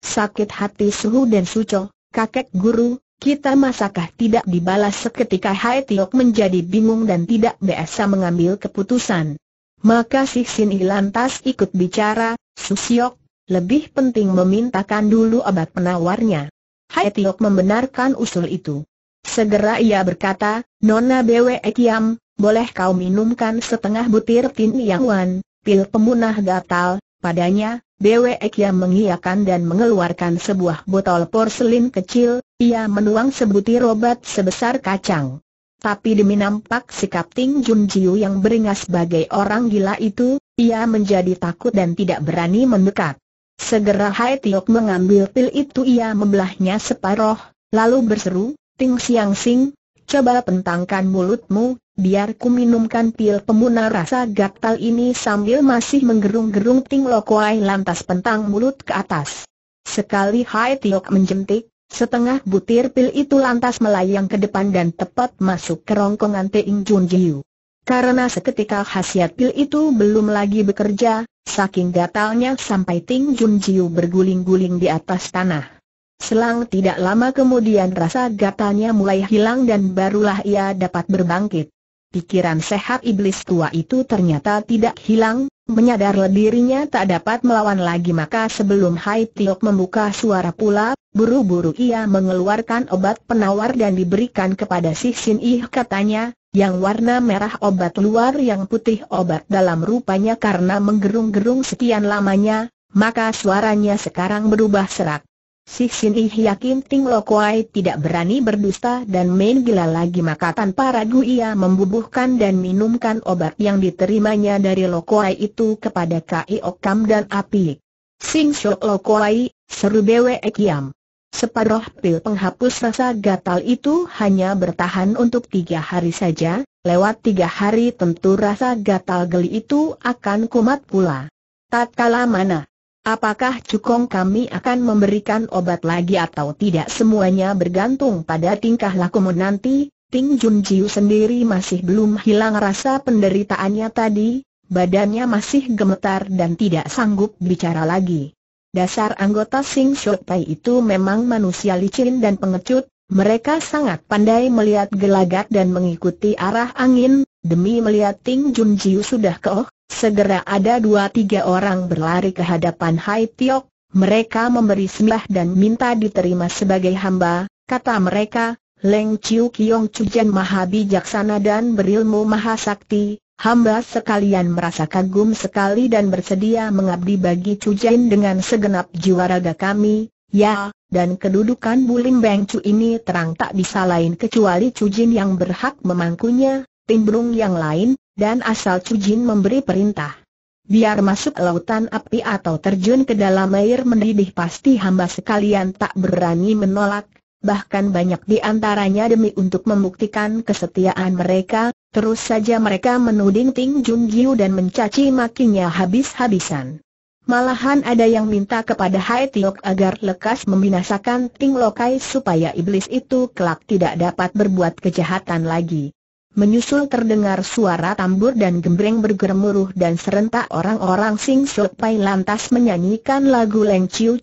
S1: Sakit hati Suhu dan Su Cho. kakek guru, kita masakah tidak dibalas seketika Hai Tiok menjadi bingung dan tidak biasa mengambil keputusan. Maka si Sin lantas ikut bicara, Susiok, lebih penting memintakan dulu obat penawarnya. Hai Tiok membenarkan usul itu. Segera ia berkata, Nona Bwe Kiam, boleh kau minumkan setengah butir tin yang wan, pil pemunah gatal, padanya, Bwe Kiam mengiakan dan mengeluarkan sebuah botol porselin kecil, ia menuang sebutir obat sebesar kacang. Tapi demi nampak sikap Ting Jun Jiu yang beringas sebagai orang gila itu, ia menjadi takut dan tidak berani mendekat. Segera Hai Tiok mengambil pil itu ia membelahnya separoh, lalu berseru, Ting Siang Sing, coba pentangkan mulutmu, biar ku minumkan pil pemuna rasa gatal ini sambil masih menggerung-gerung Ting Lokuai lantas pentang mulut ke atas. Sekali Hai Tiok menjentik, Setengah butir pil itu lantas melayang ke depan dan tepat masuk ke rongkongan Teing Jun Jiu. Karena seketika khasiat pil itu belum lagi bekerja, saking gatalnya sampai Ting Jun Jiu berguling-guling di atas tanah. Selang tidak lama kemudian rasa gatalnya mulai hilang dan barulah ia dapat berbangkit. Pikiran sehat iblis tua itu ternyata tidak hilang, Menyadar dirinya tak dapat melawan lagi maka sebelum Hai Tiok membuka suara pula, buru-buru ia mengeluarkan obat penawar dan diberikan kepada si Sin Ih katanya, yang warna merah obat luar yang putih obat dalam rupanya karena menggerung-gerung sekian lamanya, maka suaranya sekarang berubah serak. Si Xin Yi yakin Ting Lo Kuai tidak berani berdusta dan main gila lagi maka tanpa ragu ia membubuhkan dan minumkan obat yang diterimanya dari Lo Kuai itu kepada Kai Okam dan Api. Sing Shok Lo Kuai, seru Bwe Kiam. Separuh pil penghapus rasa gatal itu hanya bertahan untuk tiga hari saja, lewat tiga hari tentu rasa gatal geli itu akan kumat pula. Tak Tatkala mana Apakah cukong kami akan memberikan obat lagi atau tidak semuanya bergantung pada tingkah lakumu nanti, Ting Junjiu sendiri masih belum hilang rasa penderitaannya tadi, badannya masih gemetar dan tidak sanggup bicara lagi. Dasar anggota Sing Shou Pai itu memang manusia licin dan pengecut, mereka sangat pandai melihat gelagat dan mengikuti arah angin, demi melihat Ting Junjiu sudah keoh, Segera ada dua tiga orang berlari ke hadapan Hai Tiok, mereka memberi sembah dan minta diterima sebagai hamba, kata mereka, Leng Chiu Kiong Cujan Maha Bijaksana dan berilmu Maha Sakti, hamba sekalian merasa kagum sekali dan bersedia mengabdi bagi Cujan dengan segenap jiwa raga kami, ya, dan kedudukan Bulim Beng Chu ini terang tak bisa lain kecuali Chujin yang berhak memangkunya, timbrung yang lain, dan asal Cujin memberi perintah. Biar masuk lautan api atau terjun ke dalam air mendidih pasti hamba sekalian tak berani menolak, bahkan banyak di antaranya demi untuk membuktikan kesetiaan mereka, terus saja mereka menuding Ting Jun Giu dan mencaci makinya habis-habisan. Malahan ada yang minta kepada Hai Tiok agar lekas membinasakan Ting Lokai supaya iblis itu kelak tidak dapat berbuat kejahatan lagi. Menyusul terdengar suara tambur dan gembreng bergemuruh dan serentak orang-orang Sing Sok Pai lantas menyanyikan lagu Leng Chiu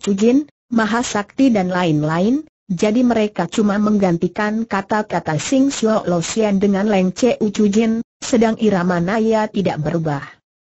S1: Maha Sakti dan lain-lain, jadi mereka cuma menggantikan kata-kata Sing Sok Lo Sian dengan Leng Chiu Chujin, sedang irama Naya tidak berubah.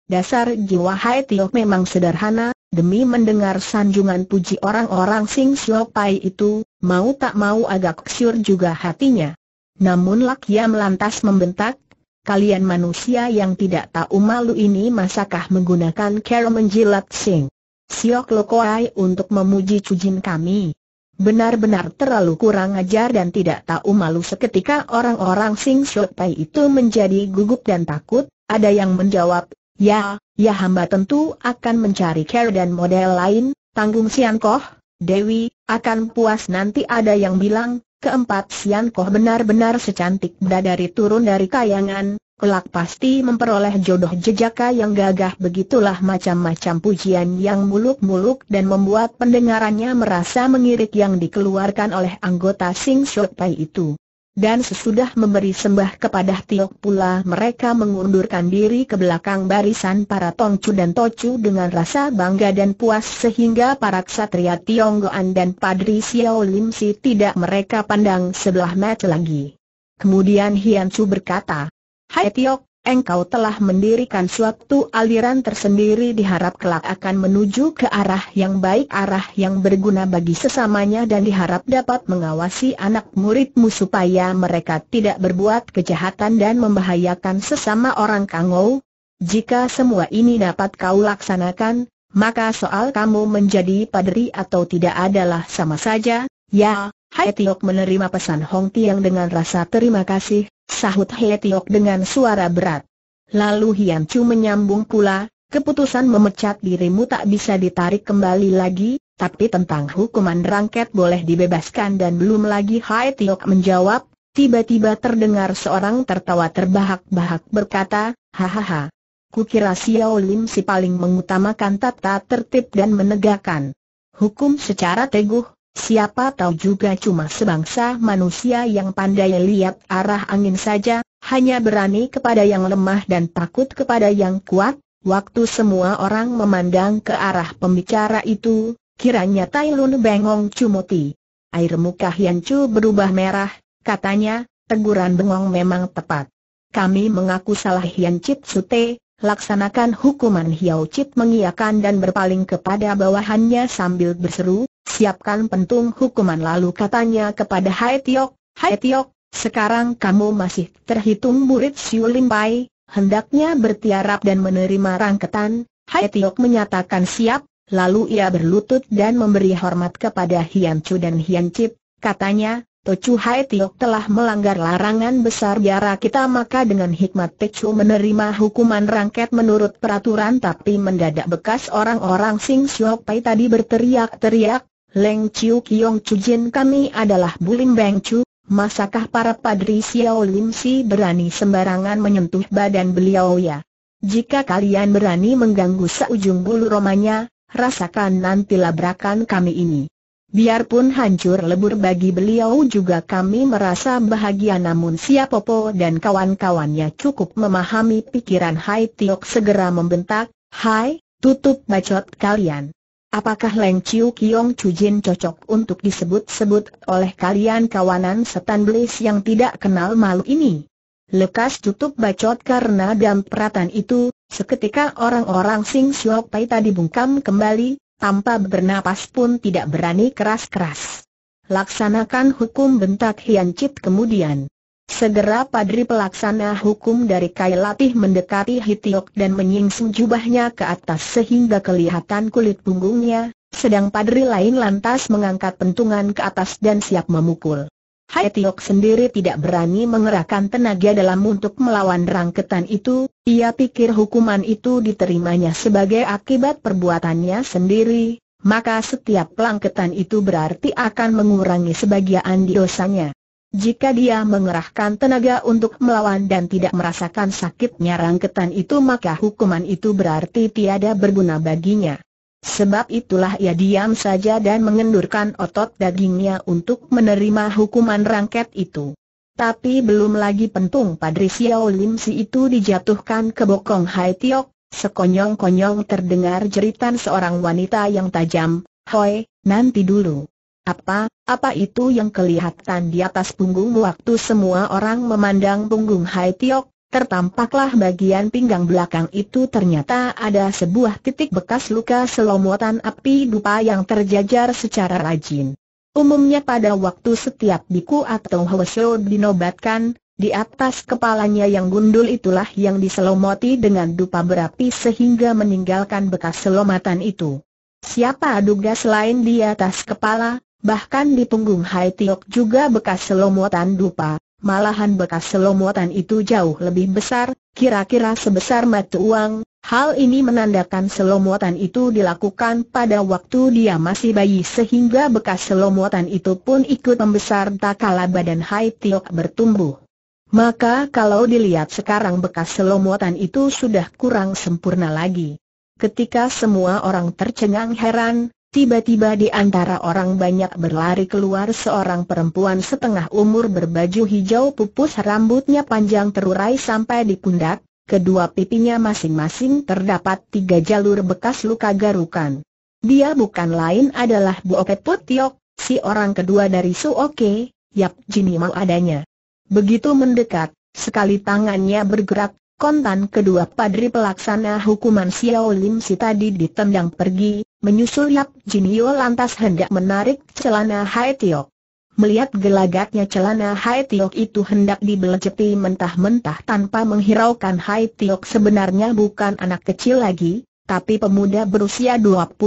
S1: Dasar jiwa Hai Tiok memang sederhana, Demi mendengar sanjungan puji orang-orang Sing Xiao Pai itu, mau tak mau agak syur juga hatinya. Namun Lakiam lantas membentak, kalian manusia yang tidak tahu malu ini masakah menggunakan cara menjilat sing. Siok Lokoai untuk memuji cujin kami. Benar-benar terlalu kurang ajar dan tidak tahu malu seketika orang-orang Sing Shopai itu menjadi gugup dan takut, ada yang menjawab, ya, ya hamba tentu akan mencari care dan model lain, tanggung Sian Koh, Dewi, akan puas nanti ada yang bilang, Keempat Sian Koh benar-benar secantik dadari turun dari kayangan, kelak pasti memperoleh jodoh jejaka yang gagah begitulah macam-macam pujian yang muluk-muluk dan membuat pendengarannya merasa mengirik yang dikeluarkan oleh anggota Sing Shok Pai itu dan sesudah memberi sembah kepada Tiok pula mereka mengundurkan diri ke belakang barisan para Tongcu dan Tocu dengan rasa bangga dan puas sehingga para ksatria Tionggoan dan Padri Xiao Lim Si tidak mereka pandang sebelah mata lagi. Kemudian Hian Chu berkata, Hai Tiok, engkau telah mendirikan suatu aliran tersendiri diharap kelak akan menuju ke arah yang baik arah yang berguna bagi sesamanya dan diharap dapat mengawasi anak muridmu supaya mereka tidak berbuat kejahatan dan membahayakan sesama orang kangou. Jika semua ini dapat kau laksanakan, maka soal kamu menjadi padri atau tidak adalah sama saja, ya, Hai Tiok menerima pesan Hong Tiang dengan rasa terima kasih, sahut Hai Tiok dengan suara berat. Lalu Hian Chu menyambung pula, keputusan memecat dirimu tak bisa ditarik kembali lagi, tapi tentang hukuman rangket boleh dibebaskan dan belum lagi Hai Tiok menjawab, tiba-tiba terdengar seorang tertawa terbahak-bahak berkata, hahaha. Kukira Xiao Lim si paling mengutamakan tata tertib dan menegakkan hukum secara teguh, Siapa tahu juga cuma sebangsa manusia yang pandai lihat arah angin saja, hanya berani kepada yang lemah dan takut kepada yang kuat. Waktu semua orang memandang ke arah pembicara itu, kiranya Tai Lun bengong cumuti. Air muka Hian Chu berubah merah, katanya, teguran bengong memang tepat. Kami mengaku salah Hian Chit Sute, laksanakan hukuman Hiao Chit mengiakan dan berpaling kepada bawahannya sambil berseru, siapkan pentung hukuman lalu katanya kepada Hai Tiok, Hai Tiok, sekarang kamu masih terhitung murid Siu Lim Pai, hendaknya bertiarap dan menerima rangketan, Hai Tiok menyatakan siap, lalu ia berlutut dan memberi hormat kepada Hian Chu dan Hian Chip. katanya, Tocu Hai Tiok telah melanggar larangan besar biara kita maka dengan hikmat Tocu menerima hukuman rangket menurut peraturan tapi mendadak bekas orang-orang Sing Siok Pai tadi berteriak-teriak, Leng Chiu Kiong Chu Jin kami adalah Bulim Beng Chu, masakah para padri Xiao Lim Si berani sembarangan menyentuh badan beliau ya? Jika kalian berani mengganggu seujung bulu romanya, rasakan nanti labrakan kami ini. Biarpun hancur lebur bagi beliau juga kami merasa bahagia namun Siapopo dan kawan-kawannya cukup memahami pikiran Hai Tiok segera membentak, Hai, tutup bacot kalian. Apakah Leng Chiu Kiong Chujin cocok untuk disebut-sebut oleh kalian kawanan setan belis yang tidak kenal malu ini? Lekas tutup bacot karena dampratan itu, seketika orang-orang Sing Siok Pai tadi bungkam kembali, tanpa bernapas pun tidak berani keras-keras. Laksanakan hukum bentak Hian Chit kemudian. Segera padri pelaksana hukum dari Kailatih mendekati Hitiok dan menyingsing jubahnya ke atas sehingga kelihatan kulit punggungnya, sedang padri lain lantas mengangkat pentungan ke atas dan siap memukul. Hitiok sendiri tidak berani mengerahkan tenaga dalam untuk melawan rangketan itu, ia pikir hukuman itu diterimanya sebagai akibat perbuatannya sendiri, maka setiap pelangketan itu berarti akan mengurangi sebagian dosanya. Jika dia mengerahkan tenaga untuk melawan dan tidak merasakan sakitnya rangketan itu maka hukuman itu berarti tiada berguna baginya. Sebab itulah ia diam saja dan mengendurkan otot dagingnya untuk menerima hukuman rangket itu. Tapi belum lagi pentung Padri Xiao Lim Si itu dijatuhkan ke bokong Hai Tiok, sekonyong-konyong terdengar jeritan seorang wanita yang tajam, Hoi, nanti dulu. Apa, apa itu yang kelihatan di atas punggung waktu semua orang memandang punggung Hai Tiok, tertampaklah bagian pinggang belakang itu ternyata ada sebuah titik bekas luka selomotan api dupa yang terjajar secara rajin. Umumnya pada waktu setiap biku atau hwasyo dinobatkan, di atas kepalanya yang gundul itulah yang diselomoti dengan dupa berapi sehingga meninggalkan bekas selomatan itu. Siapa duga selain di atas kepala, Bahkan di punggung Hai Tiok juga bekas selomotan dupa, malahan bekas selomotan itu jauh lebih besar, kira-kira sebesar mata uang. Hal ini menandakan selomotan itu dilakukan pada waktu dia masih bayi sehingga bekas selomotan itu pun ikut membesar tak kalah badan Hai Tiok bertumbuh. Maka kalau dilihat sekarang bekas selomotan itu sudah kurang sempurna lagi. Ketika semua orang tercengang heran, Tiba-tiba di antara orang banyak berlari keluar seorang perempuan setengah umur berbaju hijau pupus rambutnya panjang terurai sampai di pundak, kedua pipinya masing-masing terdapat tiga jalur bekas luka garukan. Dia bukan lain adalah Buopet Putiok, si orang kedua dari Suoke, Yap Jini adanya. Begitu mendekat, sekali tangannya bergerak, Kontan kedua padri pelaksana hukuman Xiao Lim Si tadi ditendang pergi, menyusul Yap Jinio lantas hendak menarik celana Hai Tiok. Melihat gelagatnya celana Hai Tiok itu hendak dibelejeti mentah-mentah tanpa menghiraukan Hai Tiok sebenarnya bukan anak kecil lagi, tapi pemuda berusia 21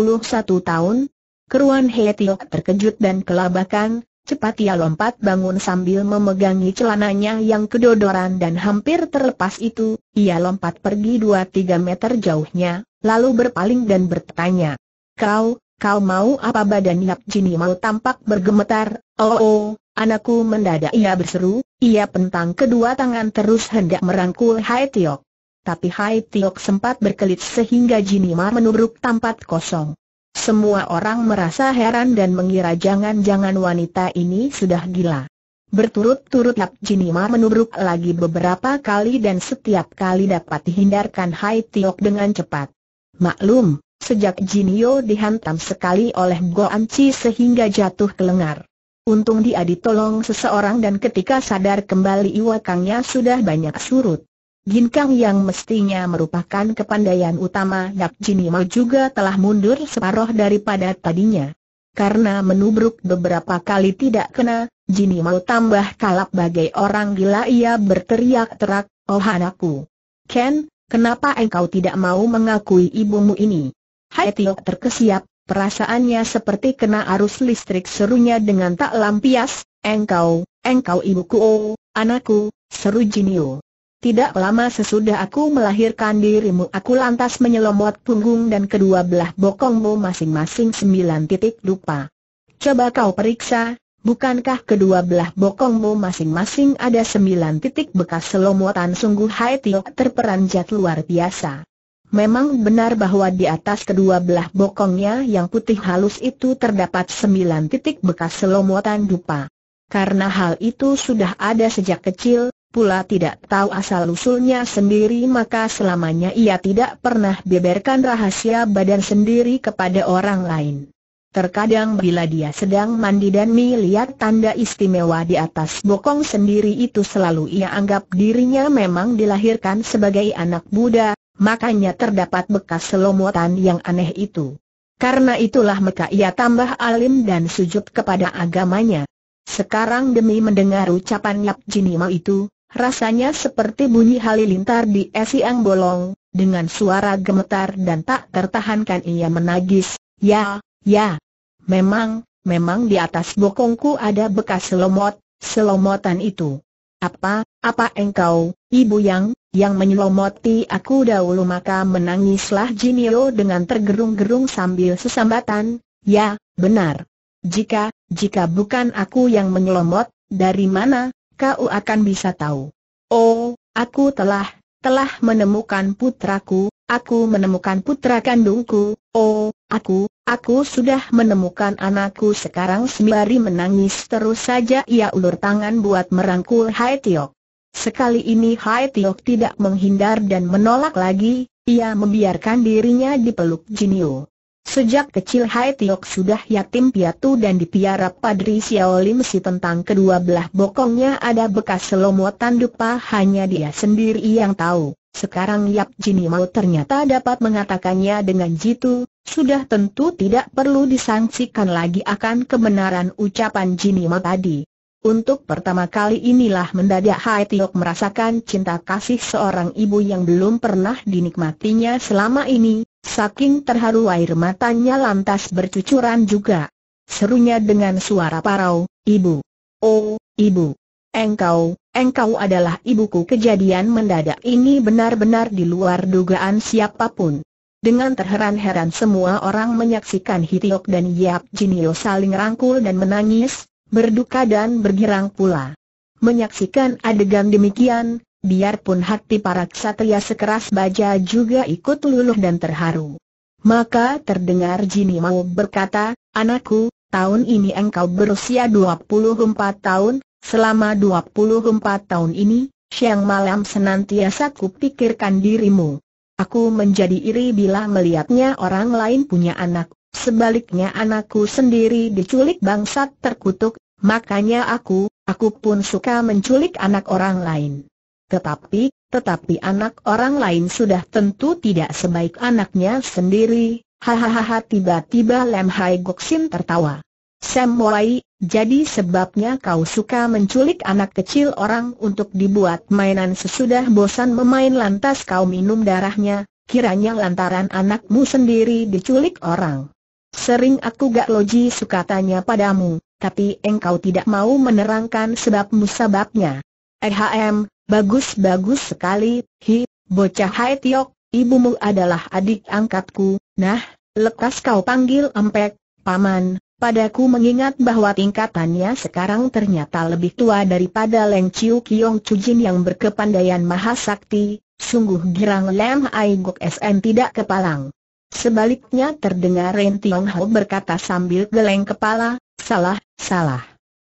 S1: tahun. Keruan Hai Tiok terkejut dan kelabakan, Cepat ia lompat bangun sambil memegangi celananya yang kedodoran dan hampir terlepas itu, ia lompat pergi dua tiga meter jauhnya, lalu berpaling dan bertanya. Kau, kau mau apa badan Yap Jini mau tampak bergemetar, oh oh, anakku mendadak ia berseru, ia pentang kedua tangan terus hendak merangkul Hai Tiok. Tapi Hai Tiok sempat berkelit sehingga Jinima menubruk tampak kosong. Semua orang merasa heran dan mengira jangan-jangan wanita ini sudah gila. Berturut-turut Lap Jinima menubruk lagi beberapa kali dan setiap kali dapat dihindarkan Hai Tiok dengan cepat. Maklum, sejak Jinio dihantam sekali oleh Goan Chi sehingga jatuh ke lengar. Untung dia ditolong seseorang dan ketika sadar kembali iwakangnya sudah banyak surut. Ginkang yang mestinya merupakan kepandaian utama Dak Jinima juga telah mundur separoh daripada tadinya. Karena menubruk beberapa kali tidak kena, Jinima tambah kalap bagai orang gila ia berteriak-terak, Oh anakku! Ken, kenapa engkau tidak mau mengakui ibumu ini? Hai Tio terkesiap, perasaannya seperti kena arus listrik serunya dengan tak lampias, engkau, engkau ibuku oh, anakku, seru Jinio. Tidak lama sesudah aku melahirkan dirimu aku lantas menyelomot punggung dan kedua belah bokongmu masing-masing sembilan titik dupa. Coba kau periksa, bukankah kedua belah bokongmu masing-masing ada sembilan titik bekas selomotan sungguh Hai Tio terperanjat luar biasa. Memang benar bahwa di atas kedua belah bokongnya yang putih halus itu terdapat sembilan titik bekas selomotan dupa. Karena hal itu sudah ada sejak kecil, pula tidak tahu asal-usulnya sendiri maka selamanya ia tidak pernah beberkan rahasia badan sendiri kepada orang lain. Terkadang bila dia sedang mandi dan melihat tanda istimewa di atas bokong sendiri itu selalu ia anggap dirinya memang dilahirkan sebagai anak Buddha, makanya terdapat bekas selomotan yang aneh itu. Karena itulah maka ia tambah alim dan sujud kepada agamanya. Sekarang demi mendengar ucapan Yap Jinima itu, rasanya seperti bunyi halilintar di esiang bolong, dengan suara gemetar dan tak tertahankan ia menagis, ya, ya. Memang, memang di atas bokongku ada bekas selomot, selomotan itu. Apa, apa engkau, ibu yang, yang menyelomoti aku dahulu maka menangislah Jinio dengan tergerung-gerung sambil sesambatan, ya, benar. Jika, jika bukan aku yang menyelomot, dari mana, kau akan bisa tahu. Oh, aku telah, telah menemukan putraku, aku menemukan putra kandungku, oh, aku, aku sudah menemukan anakku sekarang sembari menangis terus saja ia ulur tangan buat merangkul Hai Tiok. Sekali ini Hai Tiok tidak menghindar dan menolak lagi, ia membiarkan dirinya dipeluk Jinio. Sejak kecil Hai Tiok sudah yatim piatu dan dipiara Padri Xiao Lim si tentang kedua belah bokongnya ada bekas selomotan dupa hanya dia sendiri yang tahu. Sekarang Yap Jini Mau ternyata dapat mengatakannya dengan jitu, sudah tentu tidak perlu disangsikan lagi akan kebenaran ucapan Jini Mau tadi. Untuk pertama kali inilah mendadak Hai Tiok merasakan cinta kasih seorang ibu yang belum pernah dinikmatinya selama ini, saking terharu air matanya lantas bercucuran juga. Serunya dengan suara parau, Ibu! Oh, Ibu! Engkau, engkau adalah ibuku kejadian mendadak ini benar-benar di luar dugaan siapapun. Dengan terheran-heran semua orang menyaksikan Hitiok dan Yap Jinio saling rangkul dan menangis, berduka dan bergirang pula. Menyaksikan adegan demikian, biarpun hati para ksatria sekeras baja juga ikut luluh dan terharu. Maka terdengar Jini mau berkata, anakku, tahun ini engkau berusia 24 tahun, selama 24 tahun ini, siang malam senantiasa kupikirkan dirimu. Aku menjadi iri bila melihatnya orang lain punya anak Sebaliknya anakku sendiri diculik bangsat terkutuk, makanya aku, aku pun suka menculik anak orang lain. Tetapi, tetapi anak orang lain sudah tentu tidak sebaik anaknya sendiri, hahaha tiba-tiba Lem Hai Goksin tertawa. Sam Wai, jadi sebabnya kau suka menculik anak kecil orang untuk dibuat mainan sesudah bosan memain lantas kau minum darahnya, kiranya lantaran anakmu sendiri diculik orang. Sering aku gak loji suka tanya padamu, tapi engkau tidak mau menerangkan sebabmu sebabnya. Ehm, bagus-bagus sekali, hi, bocah hai tiok, ibumu adalah adik angkatku, nah, lekas kau panggil empek, paman, Padaku mengingat bahwa tingkatannya sekarang ternyata lebih tua daripada Leng Chiu Kiong Chujin yang berkepandaian mahasakti. sungguh girang Lem Ai Gok SN tidak kepalang. Sebaliknya terdengar Ren Tiong Ho berkata sambil geleng kepala, salah, salah.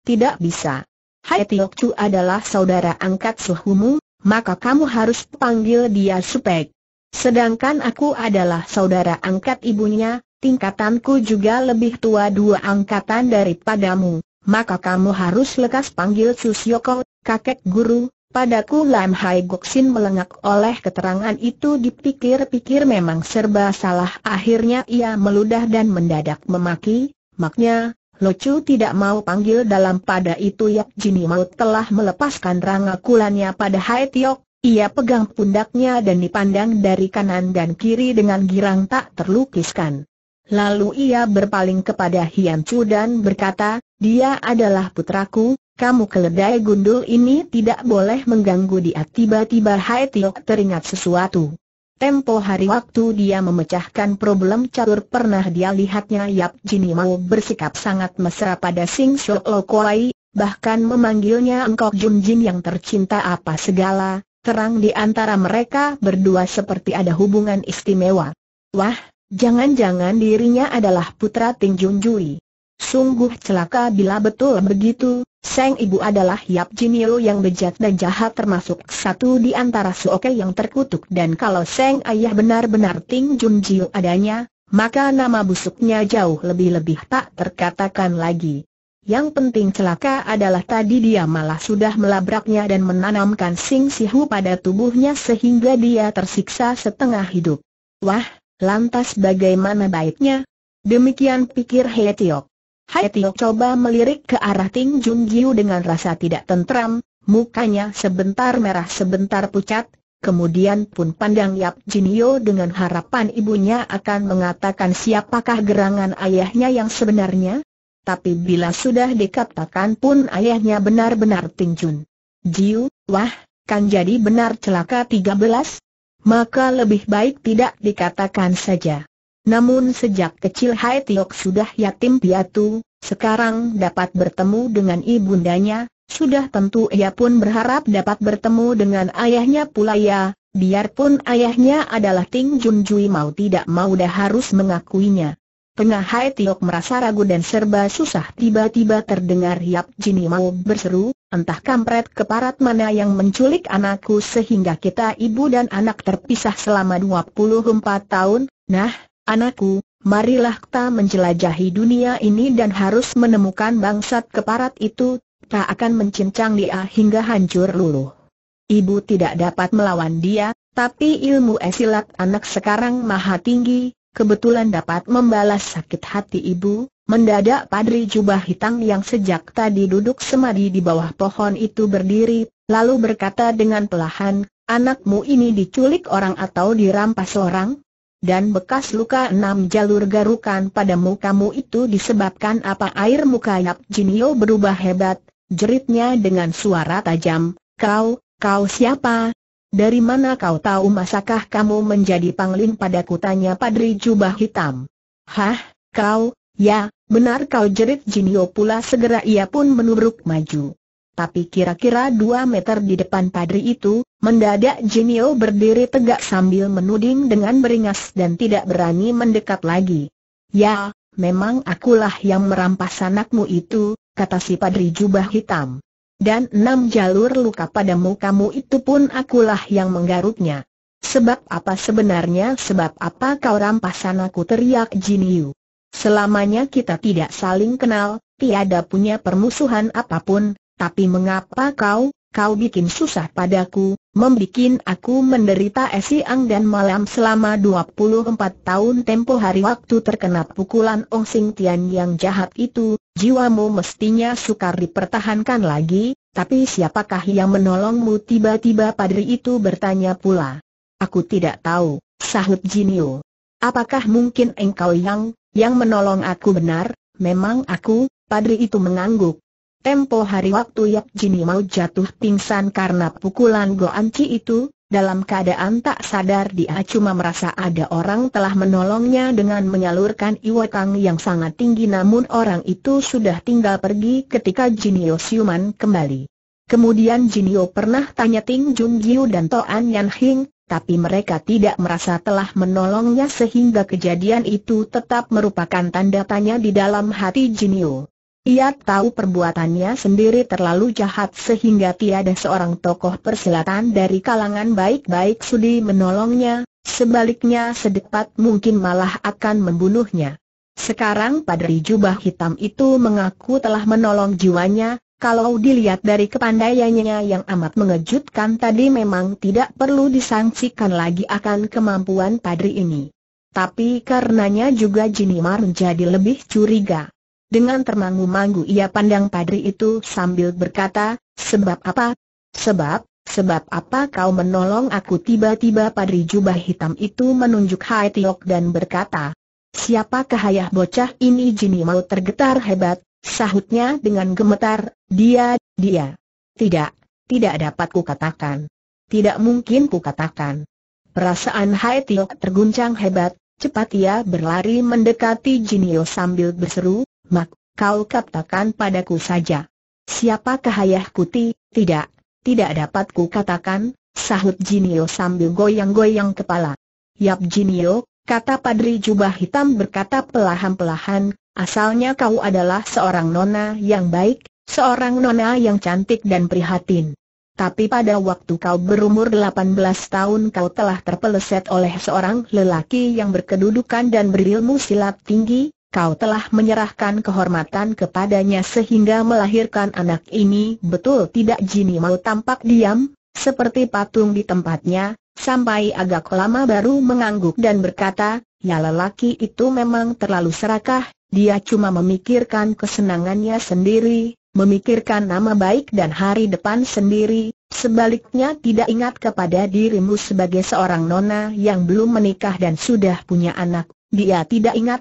S1: Tidak bisa. Hai Tiok Chu adalah saudara angkat suhumu, maka kamu harus panggil dia Supek. Sedangkan aku adalah saudara angkat ibunya, tingkatanku juga lebih tua dua angkatan daripadamu, maka kamu harus lekas panggil Susyoko, kakek guru, Padaku Lam Hai Sin melengak oleh keterangan itu dipikir-pikir memang serba salah akhirnya ia meludah dan mendadak memaki, maknya, Lo Chu tidak mau panggil dalam pada itu Yak Jini Maut telah melepaskan rangakulannya pada Hai Tiok, ia pegang pundaknya dan dipandang dari kanan dan kiri dengan girang tak terlukiskan. Lalu ia berpaling kepada Hian Chu dan berkata, dia adalah putraku, kamu keledai gundul ini tidak boleh mengganggu dia Tiba-tiba Hai Tio teringat sesuatu Tempo hari waktu dia memecahkan problem catur pernah dia lihatnya Yap Jini mau bersikap sangat mesra pada Sing Shok Lo Kuai Bahkan memanggilnya Engkau Jun Jin yang tercinta apa segala Terang di antara mereka berdua seperti ada hubungan istimewa Wah, jangan-jangan dirinya adalah putra Ting Jun Jui Sungguh celaka bila betul begitu, Seng ibu adalah Yap Jimio yang bejat dan jahat termasuk satu di antara Suoke yang terkutuk dan kalau Seng ayah benar-benar Ting Jun Jiu adanya, maka nama busuknya jauh lebih-lebih tak terkatakan lagi. Yang penting celaka adalah tadi dia malah sudah melabraknya dan menanamkan Sing Sihu pada tubuhnya sehingga dia tersiksa setengah hidup. Wah, lantas bagaimana baiknya? Demikian pikir He Tiok. Hai coba melirik ke arah Ting Jun Giu dengan rasa tidak tentram, mukanya sebentar merah sebentar pucat, kemudian pun pandang Yap Jin Jinio dengan harapan ibunya akan mengatakan siapakah gerangan ayahnya yang sebenarnya. Tapi bila sudah dikatakan pun ayahnya benar-benar Ting Jun Giu, wah, kan jadi benar celaka 13? Maka lebih baik tidak dikatakan saja. Namun sejak kecil Hai Tiok sudah yatim piatu, sekarang dapat bertemu dengan ibundanya, sudah tentu ia pun berharap dapat bertemu dengan ayahnya pula ya, biarpun ayahnya adalah Ting Jun Jui mau tidak mau dah harus mengakuinya. Tengah Hai Tiok merasa ragu dan serba susah tiba-tiba terdengar Yap Jini mau berseru, entah kampret keparat mana yang menculik anakku sehingga kita ibu dan anak terpisah selama 24 tahun, nah Anakku, marilah kita menjelajahi dunia ini dan harus menemukan bangsat keparat itu, tak akan mencincang dia hingga hancur luluh. Ibu tidak dapat melawan dia, tapi ilmu esilat anak sekarang maha tinggi, kebetulan dapat membalas sakit hati ibu. Mendadak Padri Jubah Hitam yang sejak tadi duduk semadi di bawah pohon itu berdiri, lalu berkata dengan pelahan, anakmu ini diculik orang atau dirampas orang? dan bekas luka enam jalur garukan pada mukamu itu disebabkan apa air muka Yap Jinio berubah hebat, jeritnya dengan suara tajam, kau, kau siapa? Dari mana kau tahu masakah kamu menjadi pangling pada kutanya Padri Jubah Hitam. Hah, kau, ya, benar kau jerit Jinio pula segera ia pun menurut maju tapi kira-kira dua meter di depan padri itu, mendadak Jinio berdiri tegak sambil menuding dengan beringas dan tidak berani mendekat lagi. Ya, memang akulah yang merampas anakmu itu, kata si padri jubah hitam. Dan enam jalur luka padamu kamu itu pun akulah yang menggaruknya. Sebab apa sebenarnya sebab apa kau rampas anakku teriak Jinio. Selamanya kita tidak saling kenal, tiada punya permusuhan apapun, tapi mengapa kau, kau bikin susah padaku, membikin aku menderita esiang dan malam selama 24 tahun tempo hari waktu terkena pukulan Ong Sing Tian yang jahat itu, jiwamu mestinya sukar dipertahankan lagi, tapi siapakah yang menolongmu tiba-tiba padri itu bertanya pula. Aku tidak tahu, sahut Jinio. Apakah mungkin engkau yang, yang menolong aku benar? Memang aku, padri itu mengangguk. Tempo hari waktu Yak Jini mau jatuh pingsan karena pukulan Goanci itu, dalam keadaan tak sadar dia cuma merasa ada orang telah menolongnya dengan menyalurkan iwakang yang sangat tinggi namun orang itu sudah tinggal pergi ketika Jinio siuman kembali. Kemudian Jinio pernah tanya Ting Jung Jiu dan Toan Yan Hing, tapi mereka tidak merasa telah menolongnya sehingga kejadian itu tetap merupakan tanda tanya di dalam hati Jinio. Ia tahu perbuatannya sendiri terlalu jahat sehingga tiada seorang tokoh persilatan dari kalangan baik-baik sudi menolongnya, sebaliknya sedepat mungkin malah akan membunuhnya. Sekarang padri jubah hitam itu mengaku telah menolong jiwanya, kalau dilihat dari kepandaiannya yang amat mengejutkan tadi memang tidak perlu disangsikan lagi akan kemampuan padri ini. Tapi karenanya juga Jinimar menjadi lebih curiga. Dengan termangu-mangu ia pandang padri itu sambil berkata, sebab apa? Sebab, sebab apa kau menolong aku tiba-tiba padri jubah hitam itu menunjuk Hai Tiok dan berkata, siapa ayah bocah ini Jini mau tergetar hebat, sahutnya dengan gemetar, dia, dia. Tidak, tidak dapat ku katakan. Tidak mungkin ku katakan. Perasaan Hai Tiok terguncang hebat, Cepat ia berlari mendekati Jinio sambil berseru, Mak, kau katakan padaku saja. Siapakah ayah kuti? Tidak, tidak dapat ku katakan, sahut Jinio sambil goyang-goyang kepala. Yap Jinio, kata Padri Jubah Hitam berkata pelahan-pelahan, asalnya kau adalah seorang nona yang baik, seorang nona yang cantik dan prihatin. Tapi pada waktu kau berumur 18 tahun kau telah terpeleset oleh seorang lelaki yang berkedudukan dan berilmu silat tinggi, kau telah menyerahkan kehormatan kepadanya sehingga melahirkan anak ini betul tidak Jini mau tampak diam, seperti patung di tempatnya, sampai agak lama baru mengangguk dan berkata, ya lelaki itu memang terlalu serakah, dia cuma memikirkan kesenangannya sendiri, memikirkan nama baik dan hari depan sendiri, sebaliknya tidak ingat kepada dirimu sebagai seorang nona yang belum menikah dan sudah punya anak, dia tidak ingat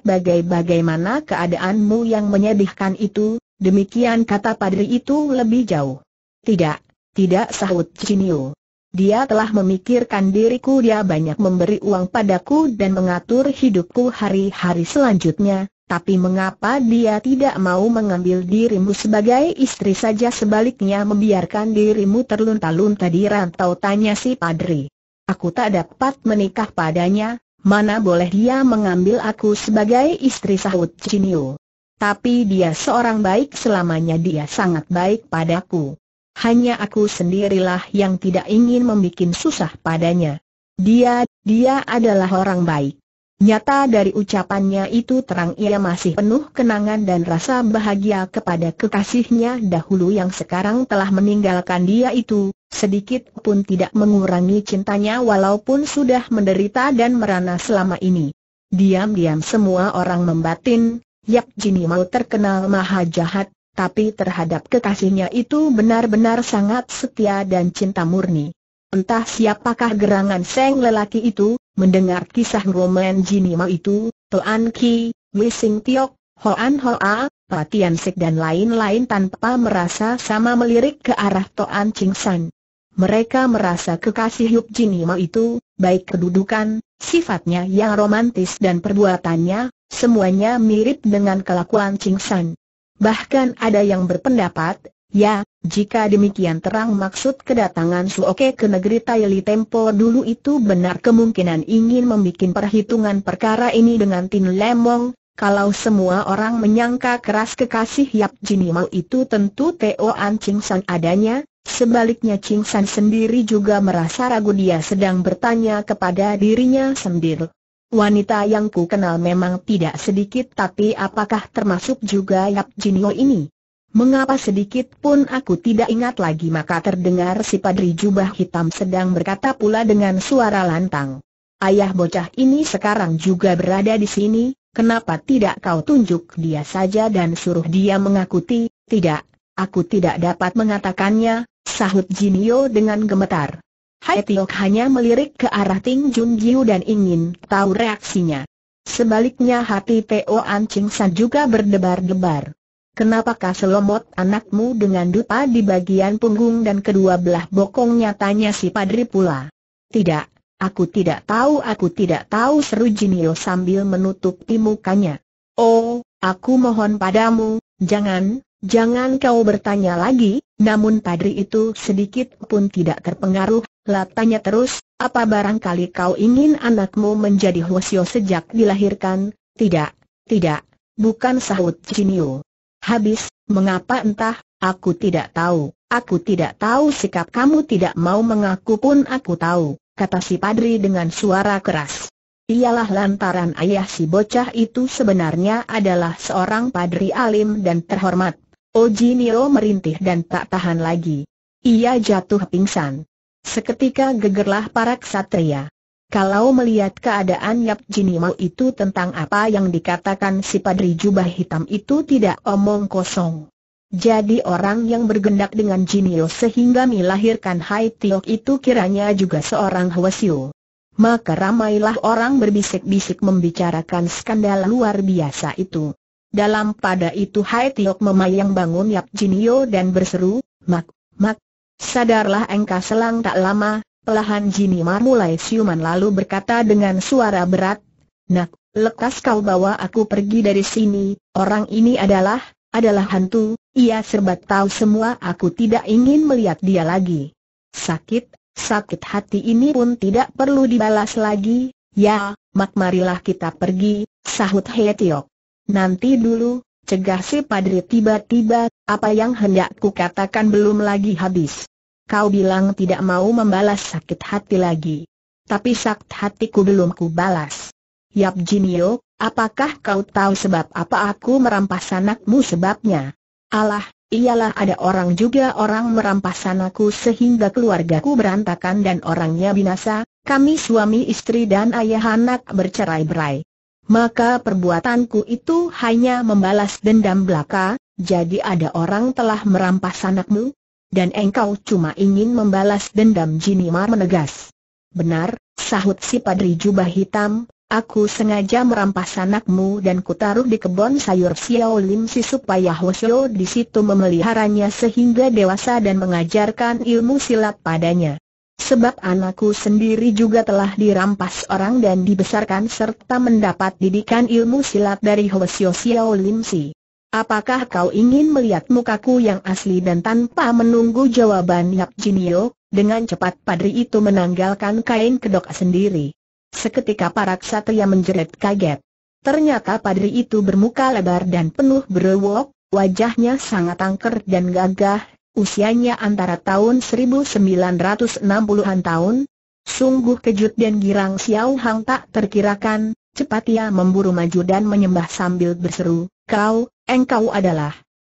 S1: bagaimana keadaanmu yang menyedihkan itu, demikian kata padri itu lebih jauh. Tidak, tidak sahut Cinio. Dia telah memikirkan diriku dia banyak memberi uang padaku dan mengatur hidupku hari-hari selanjutnya, tapi mengapa dia tidak mau mengambil dirimu sebagai istri saja sebaliknya membiarkan dirimu terlunta-lunta di rantau tanya si padri. Aku tak dapat menikah padanya, Mana boleh dia mengambil aku sebagai istri sahut Cinio. Tapi dia seorang baik selamanya dia sangat baik padaku. Hanya aku sendirilah yang tidak ingin membuat susah padanya. Dia, dia adalah orang baik. Nyata dari ucapannya itu terang ia masih penuh kenangan dan rasa bahagia kepada kekasihnya dahulu yang sekarang telah meninggalkan dia itu, sedikit pun tidak mengurangi cintanya walaupun sudah menderita dan merana selama ini. Diam-diam semua orang membatin, Yap Jini mau terkenal maha jahat, tapi terhadap kekasihnya itu benar-benar sangat setia dan cinta murni. Entah siapakah gerangan seng lelaki itu, Mendengar kisah Roman Jinima itu, Toan Ki, Wising Tiok, Hoan Hoa, Patian Sek dan lain-lain tanpa merasa sama melirik ke arah Toan Ching San. Mereka merasa kekasih Yuk Jinima itu, baik kedudukan, sifatnya yang romantis dan perbuatannya, semuanya mirip dengan kelakuan Ching San. Bahkan ada yang berpendapat, Ya, jika demikian terang maksud kedatangan Suoke ke negeri Taili Tempo dulu itu benar kemungkinan ingin membuat perhitungan perkara ini dengan Tin Lemong, kalau semua orang menyangka keras kekasih Yap Jini Mau itu tentu Teo An Ching San adanya, sebaliknya Ching San sendiri juga merasa ragu dia sedang bertanya kepada dirinya sendiri. Wanita yang ku kenal memang tidak sedikit tapi apakah termasuk juga Yap Jinio ini? Mengapa sedikit pun aku tidak ingat lagi maka terdengar si padri jubah hitam sedang berkata pula dengan suara lantang. Ayah bocah ini sekarang juga berada di sini, kenapa tidak kau tunjuk dia saja dan suruh dia mengakuti, tidak, aku tidak dapat mengatakannya, sahut Jinio dengan gemetar. Hai Tiok hanya melirik ke arah Ting Jun Giu dan ingin tahu reaksinya. Sebaliknya hati Teo An Ching San juga berdebar-debar. Kenapakah selomot anakmu dengan dupa di bagian punggung dan kedua belah bokongnya tanya si padri pula. Tidak, aku tidak tahu aku tidak tahu seru Jinio sambil menutupi mukanya. Oh, aku mohon padamu, jangan, jangan kau bertanya lagi, namun padri itu sedikit pun tidak terpengaruh, lah tanya terus, apa barangkali kau ingin anakmu menjadi Hwasyo sejak dilahirkan? Tidak, tidak, bukan sahut Jinio. Habis, mengapa entah, aku tidak tahu, aku tidak tahu sikap kamu tidak mau mengaku pun aku tahu, kata si Padri dengan suara keras. Ialah lantaran ayah si bocah itu sebenarnya adalah seorang Padri alim dan terhormat. Oji Ojinio merintih dan tak tahan lagi. Ia jatuh pingsan. Seketika gegerlah para ksatria. Kalau melihat keadaan Yap Jinimau itu tentang apa yang dikatakan si Padri Jubah Hitam itu tidak omong kosong. Jadi orang yang bergendak dengan Jinio sehingga melahirkan Hai Tiok itu kiranya juga seorang Hwasio. Maka ramailah orang berbisik-bisik membicarakan skandal luar biasa itu. Dalam pada itu Hai Tiok memayang bangun Yap Jinio dan berseru, Mak, Mak, sadarlah engkau selang tak lama, Pelahan Jinimar mulai siuman lalu berkata dengan suara berat, Nak, lekas kau bawa aku pergi dari sini, orang ini adalah, adalah hantu, ia serbat tahu semua aku tidak ingin melihat dia lagi. Sakit, sakit hati ini pun tidak perlu dibalas lagi, ya, mak marilah kita pergi, sahut Hetiok. Nanti dulu, cegah si padri tiba-tiba, apa yang hendak ku katakan belum lagi habis. Kau bilang tidak mau membalas sakit hati lagi. Tapi sakit hatiku belum ku balas. Yap Jinio, apakah kau tahu sebab apa aku merampas anakmu sebabnya? Allah, ialah ada orang juga orang merampas anakku sehingga keluargaku berantakan dan orangnya binasa, kami suami istri dan ayah anak bercerai-berai. Maka perbuatanku itu hanya membalas dendam belaka, jadi ada orang telah merampas anakmu? dan engkau cuma ingin membalas dendam Jinimar menegas. Benar, sahut si Padri Jubah Hitam, aku sengaja merampas anakmu dan kutaruh di kebun sayur Xiao Lim Si supaya Hoshio di situ memeliharanya sehingga dewasa dan mengajarkan ilmu silat padanya. Sebab anakku sendiri juga telah dirampas orang dan dibesarkan serta mendapat didikan ilmu silat dari Hoshio Xiao Lim Si. Apakah kau ingin melihat mukaku yang asli dan tanpa menunggu jawaban Yap Jinio, dengan cepat padri itu menanggalkan kain kedok sendiri. Seketika para ksatria menjerit kaget. Ternyata padri itu bermuka lebar dan penuh berewok, wajahnya sangat angker dan gagah, usianya antara tahun 1960-an tahun. Sungguh kejut dan girang Xiao Hang tak terkirakan, cepat ia memburu maju dan menyembah sambil berseru, kau, engkau adalah.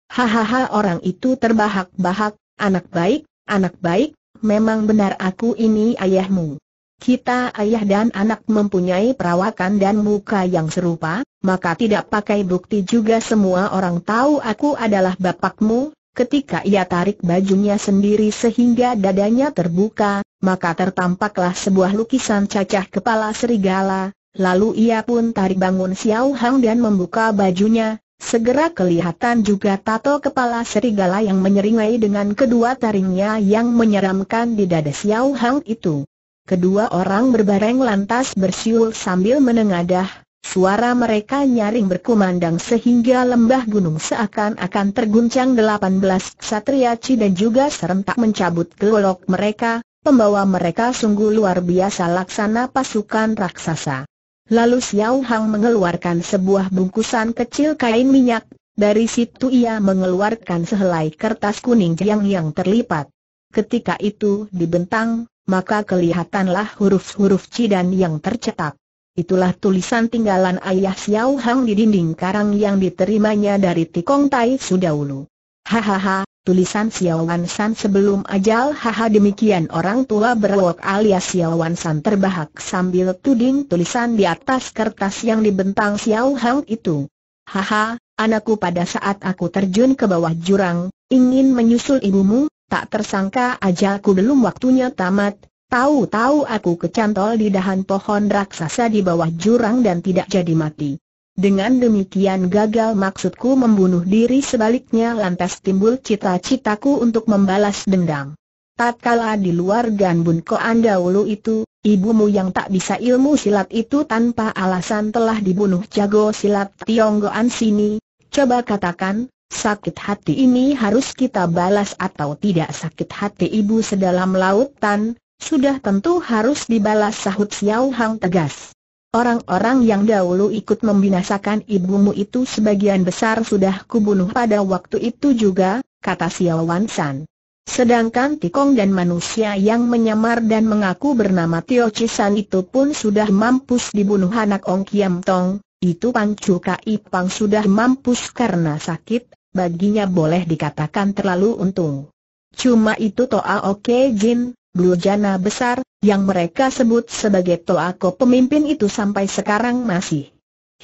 S1: Hahaha orang itu terbahak-bahak, anak baik, anak baik, memang benar aku ini ayahmu. Kita ayah dan anak mempunyai perawakan dan muka yang serupa, maka tidak pakai bukti juga semua orang tahu aku adalah bapakmu. Ketika ia tarik bajunya sendiri sehingga dadanya terbuka, maka tertampaklah sebuah lukisan cacah kepala serigala, lalu ia pun tarik bangun Xiao Hang dan membuka bajunya, Segera kelihatan juga tato kepala serigala yang menyeringai dengan kedua taringnya yang menyeramkan di dada Xiao Hang itu. Kedua orang berbareng lantas bersiul sambil menengadah, suara mereka nyaring berkumandang sehingga lembah gunung seakan-akan terguncang 18 ksatria Ci dan juga serentak mencabut gelok mereka, Pembawa mereka sungguh luar biasa laksana pasukan raksasa. Lalu Xiao Hang mengeluarkan sebuah bungkusan kecil kain minyak, dari situ ia mengeluarkan sehelai kertas kuning yang yang terlipat. Ketika itu dibentang, maka kelihatanlah huruf-huruf Cidan yang tercetak. Itulah tulisan tinggalan ayah Xiao Hang di dinding karang yang diterimanya dari Tikong Tai Sudahulu. Hahaha, tulisan Xiaowan San sebelum ajal haha demikian orang tua berwok alias Xiaowan San terbahak sambil tuding tulisan di atas kertas yang dibentang Xiao Hang itu. Haha, anakku pada saat aku terjun ke bawah jurang, ingin menyusul ibumu, tak tersangka ajalku belum waktunya tamat, tahu-tahu aku kecantol di dahan pohon raksasa di bawah jurang dan tidak jadi mati. Dengan demikian gagal maksudku membunuh diri sebaliknya lantas timbul cita-citaku untuk membalas dendam. Tatkala di luar Ganbun Koan dahulu itu, ibumu yang tak bisa ilmu silat itu tanpa alasan telah dibunuh jago silat Tionggoan sini, coba katakan, sakit hati ini harus kita balas atau tidak sakit hati ibu sedalam lautan, sudah tentu harus dibalas sahut Xiao Hang tegas. Orang-orang yang dahulu ikut membinasakan ibumu itu sebagian besar sudah kubunuh pada waktu itu juga, kata Xiao Wan San. Sedangkan tikong dan manusia yang menyamar dan mengaku bernama Tio Chisan itu pun sudah mampus dibunuh anak Ong Kiam Tong, itu Pang Kai Pang sudah mampus karena sakit, baginya boleh dikatakan terlalu untung. Cuma itu Toa ah, Oke Jin, Beljana besar, yang mereka sebut sebagai Toako pemimpin itu sampai sekarang masih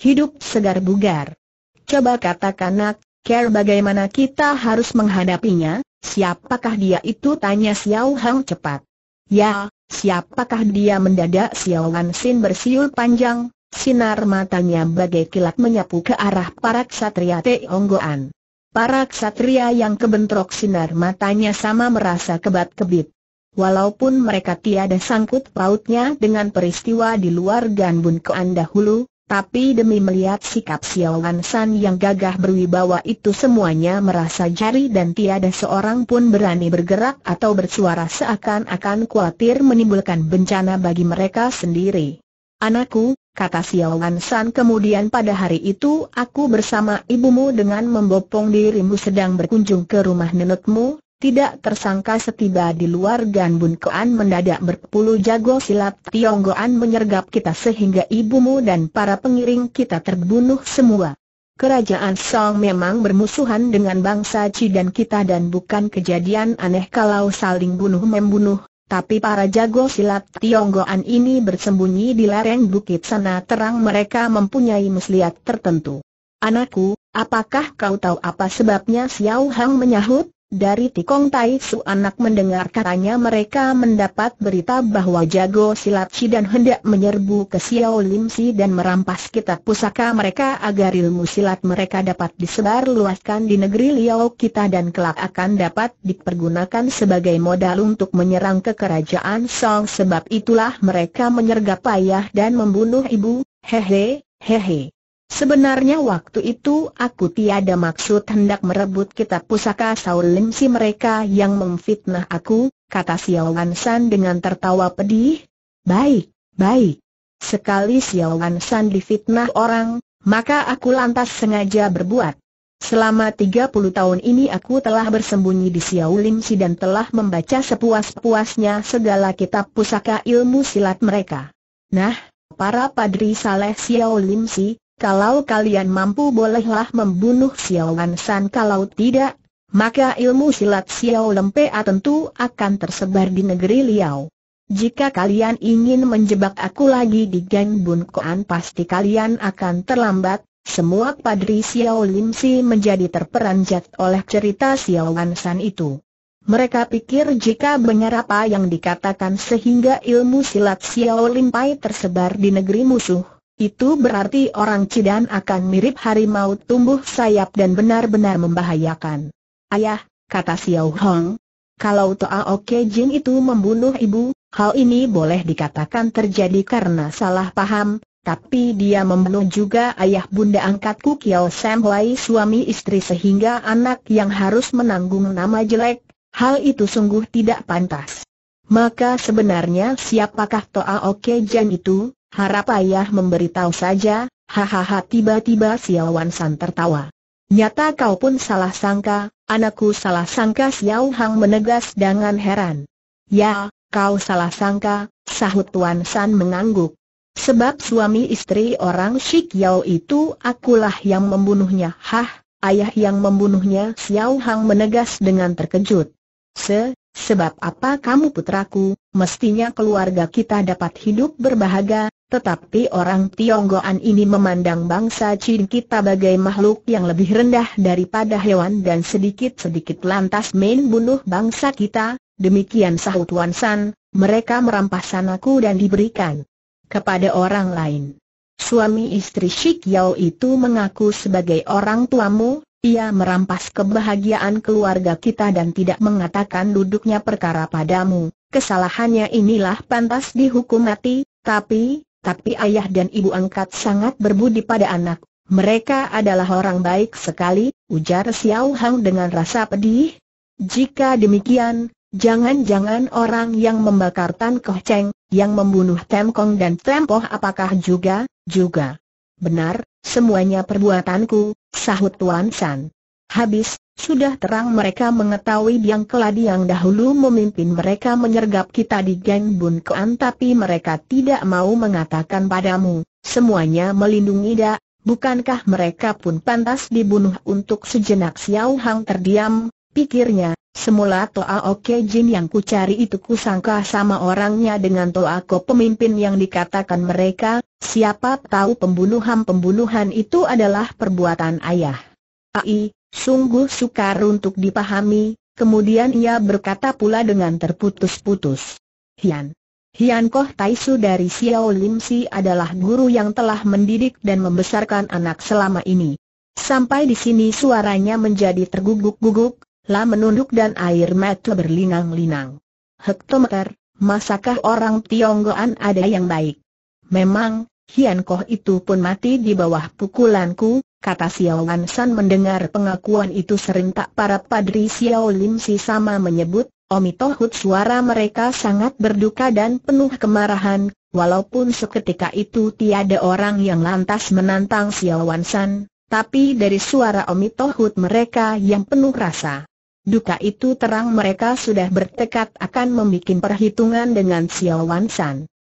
S1: hidup segar bugar. Coba katakan nak, care bagaimana kita harus menghadapinya, siapakah dia itu tanya Xiao Hang cepat. Ya, siapakah dia mendadak Xiao Wan Xin bersiul panjang, sinar matanya bagai kilat menyapu ke arah para ksatria Teonggoan. Para ksatria yang kebentrok sinar matanya sama merasa kebat-kebit walaupun mereka tiada sangkut pautnya dengan peristiwa di luar Ganbun anda dahulu, tapi demi melihat sikap Xiaowan San yang gagah berwibawa itu semuanya merasa jari dan tiada seorang pun berani bergerak atau bersuara seakan-akan khawatir menimbulkan bencana bagi mereka sendiri. Anakku, kata Xiaowan San kemudian pada hari itu aku bersama ibumu dengan membopong dirimu sedang berkunjung ke rumah nenekmu, tidak tersangka setiba di luar Ganbun Koan mendadak berpuluh jago silat Tionggoan menyergap kita sehingga ibumu dan para pengiring kita terbunuh semua. Kerajaan Song memang bermusuhan dengan bangsa Ci dan kita dan bukan kejadian aneh kalau saling bunuh-membunuh, tapi para jago silat Tionggoan ini bersembunyi di lereng bukit sana terang mereka mempunyai muslihat tertentu. Anakku, apakah kau tahu apa sebabnya Xiao Hang menyahut? Dari Tikong Tai Su anak mendengar katanya mereka mendapat berita bahwa jago silat dan hendak menyerbu ke Xiao Lim Si dan merampas kitab pusaka mereka agar ilmu silat mereka dapat disebarluaskan di negeri Liao kita dan kelak akan dapat dipergunakan sebagai modal untuk menyerang ke kerajaan Song sebab itulah mereka menyergap ayah dan membunuh ibu, hehe, hehe. Sebenarnya waktu itu aku tiada maksud hendak merebut kitab pusaka Saul Lim si mereka yang memfitnah aku, kata Xiao Wan San dengan tertawa pedih. Baik, baik. Sekali Xiao Wan San difitnah orang, maka aku lantas sengaja berbuat. Selama 30 tahun ini aku telah bersembunyi di Xiao Lim si dan telah membaca sepuas-puasnya segala kitab pusaka ilmu silat mereka. Nah, para padri saleh Xiao Lim si, kalau kalian mampu bolehlah membunuh Xiao Wan kalau tidak, maka ilmu silat Xiao Lempea tentu akan tersebar di negeri Liao. Jika kalian ingin menjebak aku lagi di geng Bun Koan pasti kalian akan terlambat, semua padri Xiao Lim Si menjadi terperanjat oleh cerita Xiao Wan itu. Mereka pikir jika benar apa yang dikatakan sehingga ilmu silat Xiao Lim Pai tersebar di negeri musuh, itu berarti orang Cidan akan mirip harimau tumbuh sayap dan benar-benar membahayakan. Ayah, kata Xiao Hong. Kalau Toa Oke Jin itu membunuh ibu, hal ini boleh dikatakan terjadi karena salah paham, tapi dia membunuh juga ayah bunda angkatku Kiao Sam Lai suami istri sehingga anak yang harus menanggung nama jelek, hal itu sungguh tidak pantas. Maka sebenarnya siapakah Toa Oke Jin itu? Harap ayah memberitahu saja, hahaha tiba-tiba Xiaowan San tertawa. Nyata kau pun salah sangka, anakku salah sangka Xiao Hang menegas dengan heran. Ya, kau salah sangka, sahut Tuan San mengangguk. Sebab suami istri orang Shik Yao itu akulah yang membunuhnya. Hah, ayah yang membunuhnya Xiao Hang menegas dengan terkejut. Se, sebab apa kamu putraku, mestinya keluarga kita dapat hidup berbahagia, tetapi orang Tionggoan ini memandang bangsa Chin kita bagai makhluk yang lebih rendah daripada hewan dan sedikit-sedikit lantas main bunuh bangsa kita, demikian sahut Wan San, mereka merampas anakku dan diberikan kepada orang lain. Suami istri Shik Yao itu mengaku sebagai orang tuamu, ia merampas kebahagiaan keluarga kita dan tidak mengatakan duduknya perkara padamu, kesalahannya inilah pantas dihukum mati, tapi, tapi ayah dan ibu angkat sangat berbudi pada anak. Mereka adalah orang baik sekali, ujar Xiao Hang dengan rasa pedih. Jika demikian, jangan-jangan orang yang membakar Tan Koh Cheng, yang membunuh Tem Kong dan Tempoh apakah juga, juga. Benar, semuanya perbuatanku, sahut Tuan San. Habis, sudah terang mereka mengetahui Biang Keladi yang dahulu memimpin mereka menyergap kita di Geng Bun Kuan tapi mereka tidak mau mengatakan padamu, semuanya melindungi Da, bukankah mereka pun pantas dibunuh untuk sejenak Xiao Hang terdiam, pikirnya, semula Toa Oke Jin yang kucari itu kusangka sama orangnya dengan Toa Ko pemimpin yang dikatakan mereka, siapa tahu pembunuhan-pembunuhan itu adalah perbuatan ayah. Ai, Sungguh sukar untuk dipahami, kemudian ia berkata pula dengan terputus-putus. Hian. Hian Koh Taisu dari Xiao Lim Si adalah guru yang telah mendidik dan membesarkan anak selama ini. Sampai di sini suaranya menjadi terguguk-guguk, la menunduk dan air mata berlinang-linang. Hektometer, masakah orang Tionggoan ada yang baik? Memang, Hian Koh itu pun mati di bawah pukulanku, kata Xiao Wan San mendengar pengakuan itu serentak para padri Xiao Lim Si sama menyebut, Omi Tohut suara mereka sangat berduka dan penuh kemarahan, walaupun seketika itu tiada orang yang lantas menantang Xiao Wan San, tapi dari suara Omi Tohut mereka yang penuh rasa. Duka itu terang mereka sudah bertekad akan membuat perhitungan dengan Xiao Wan San.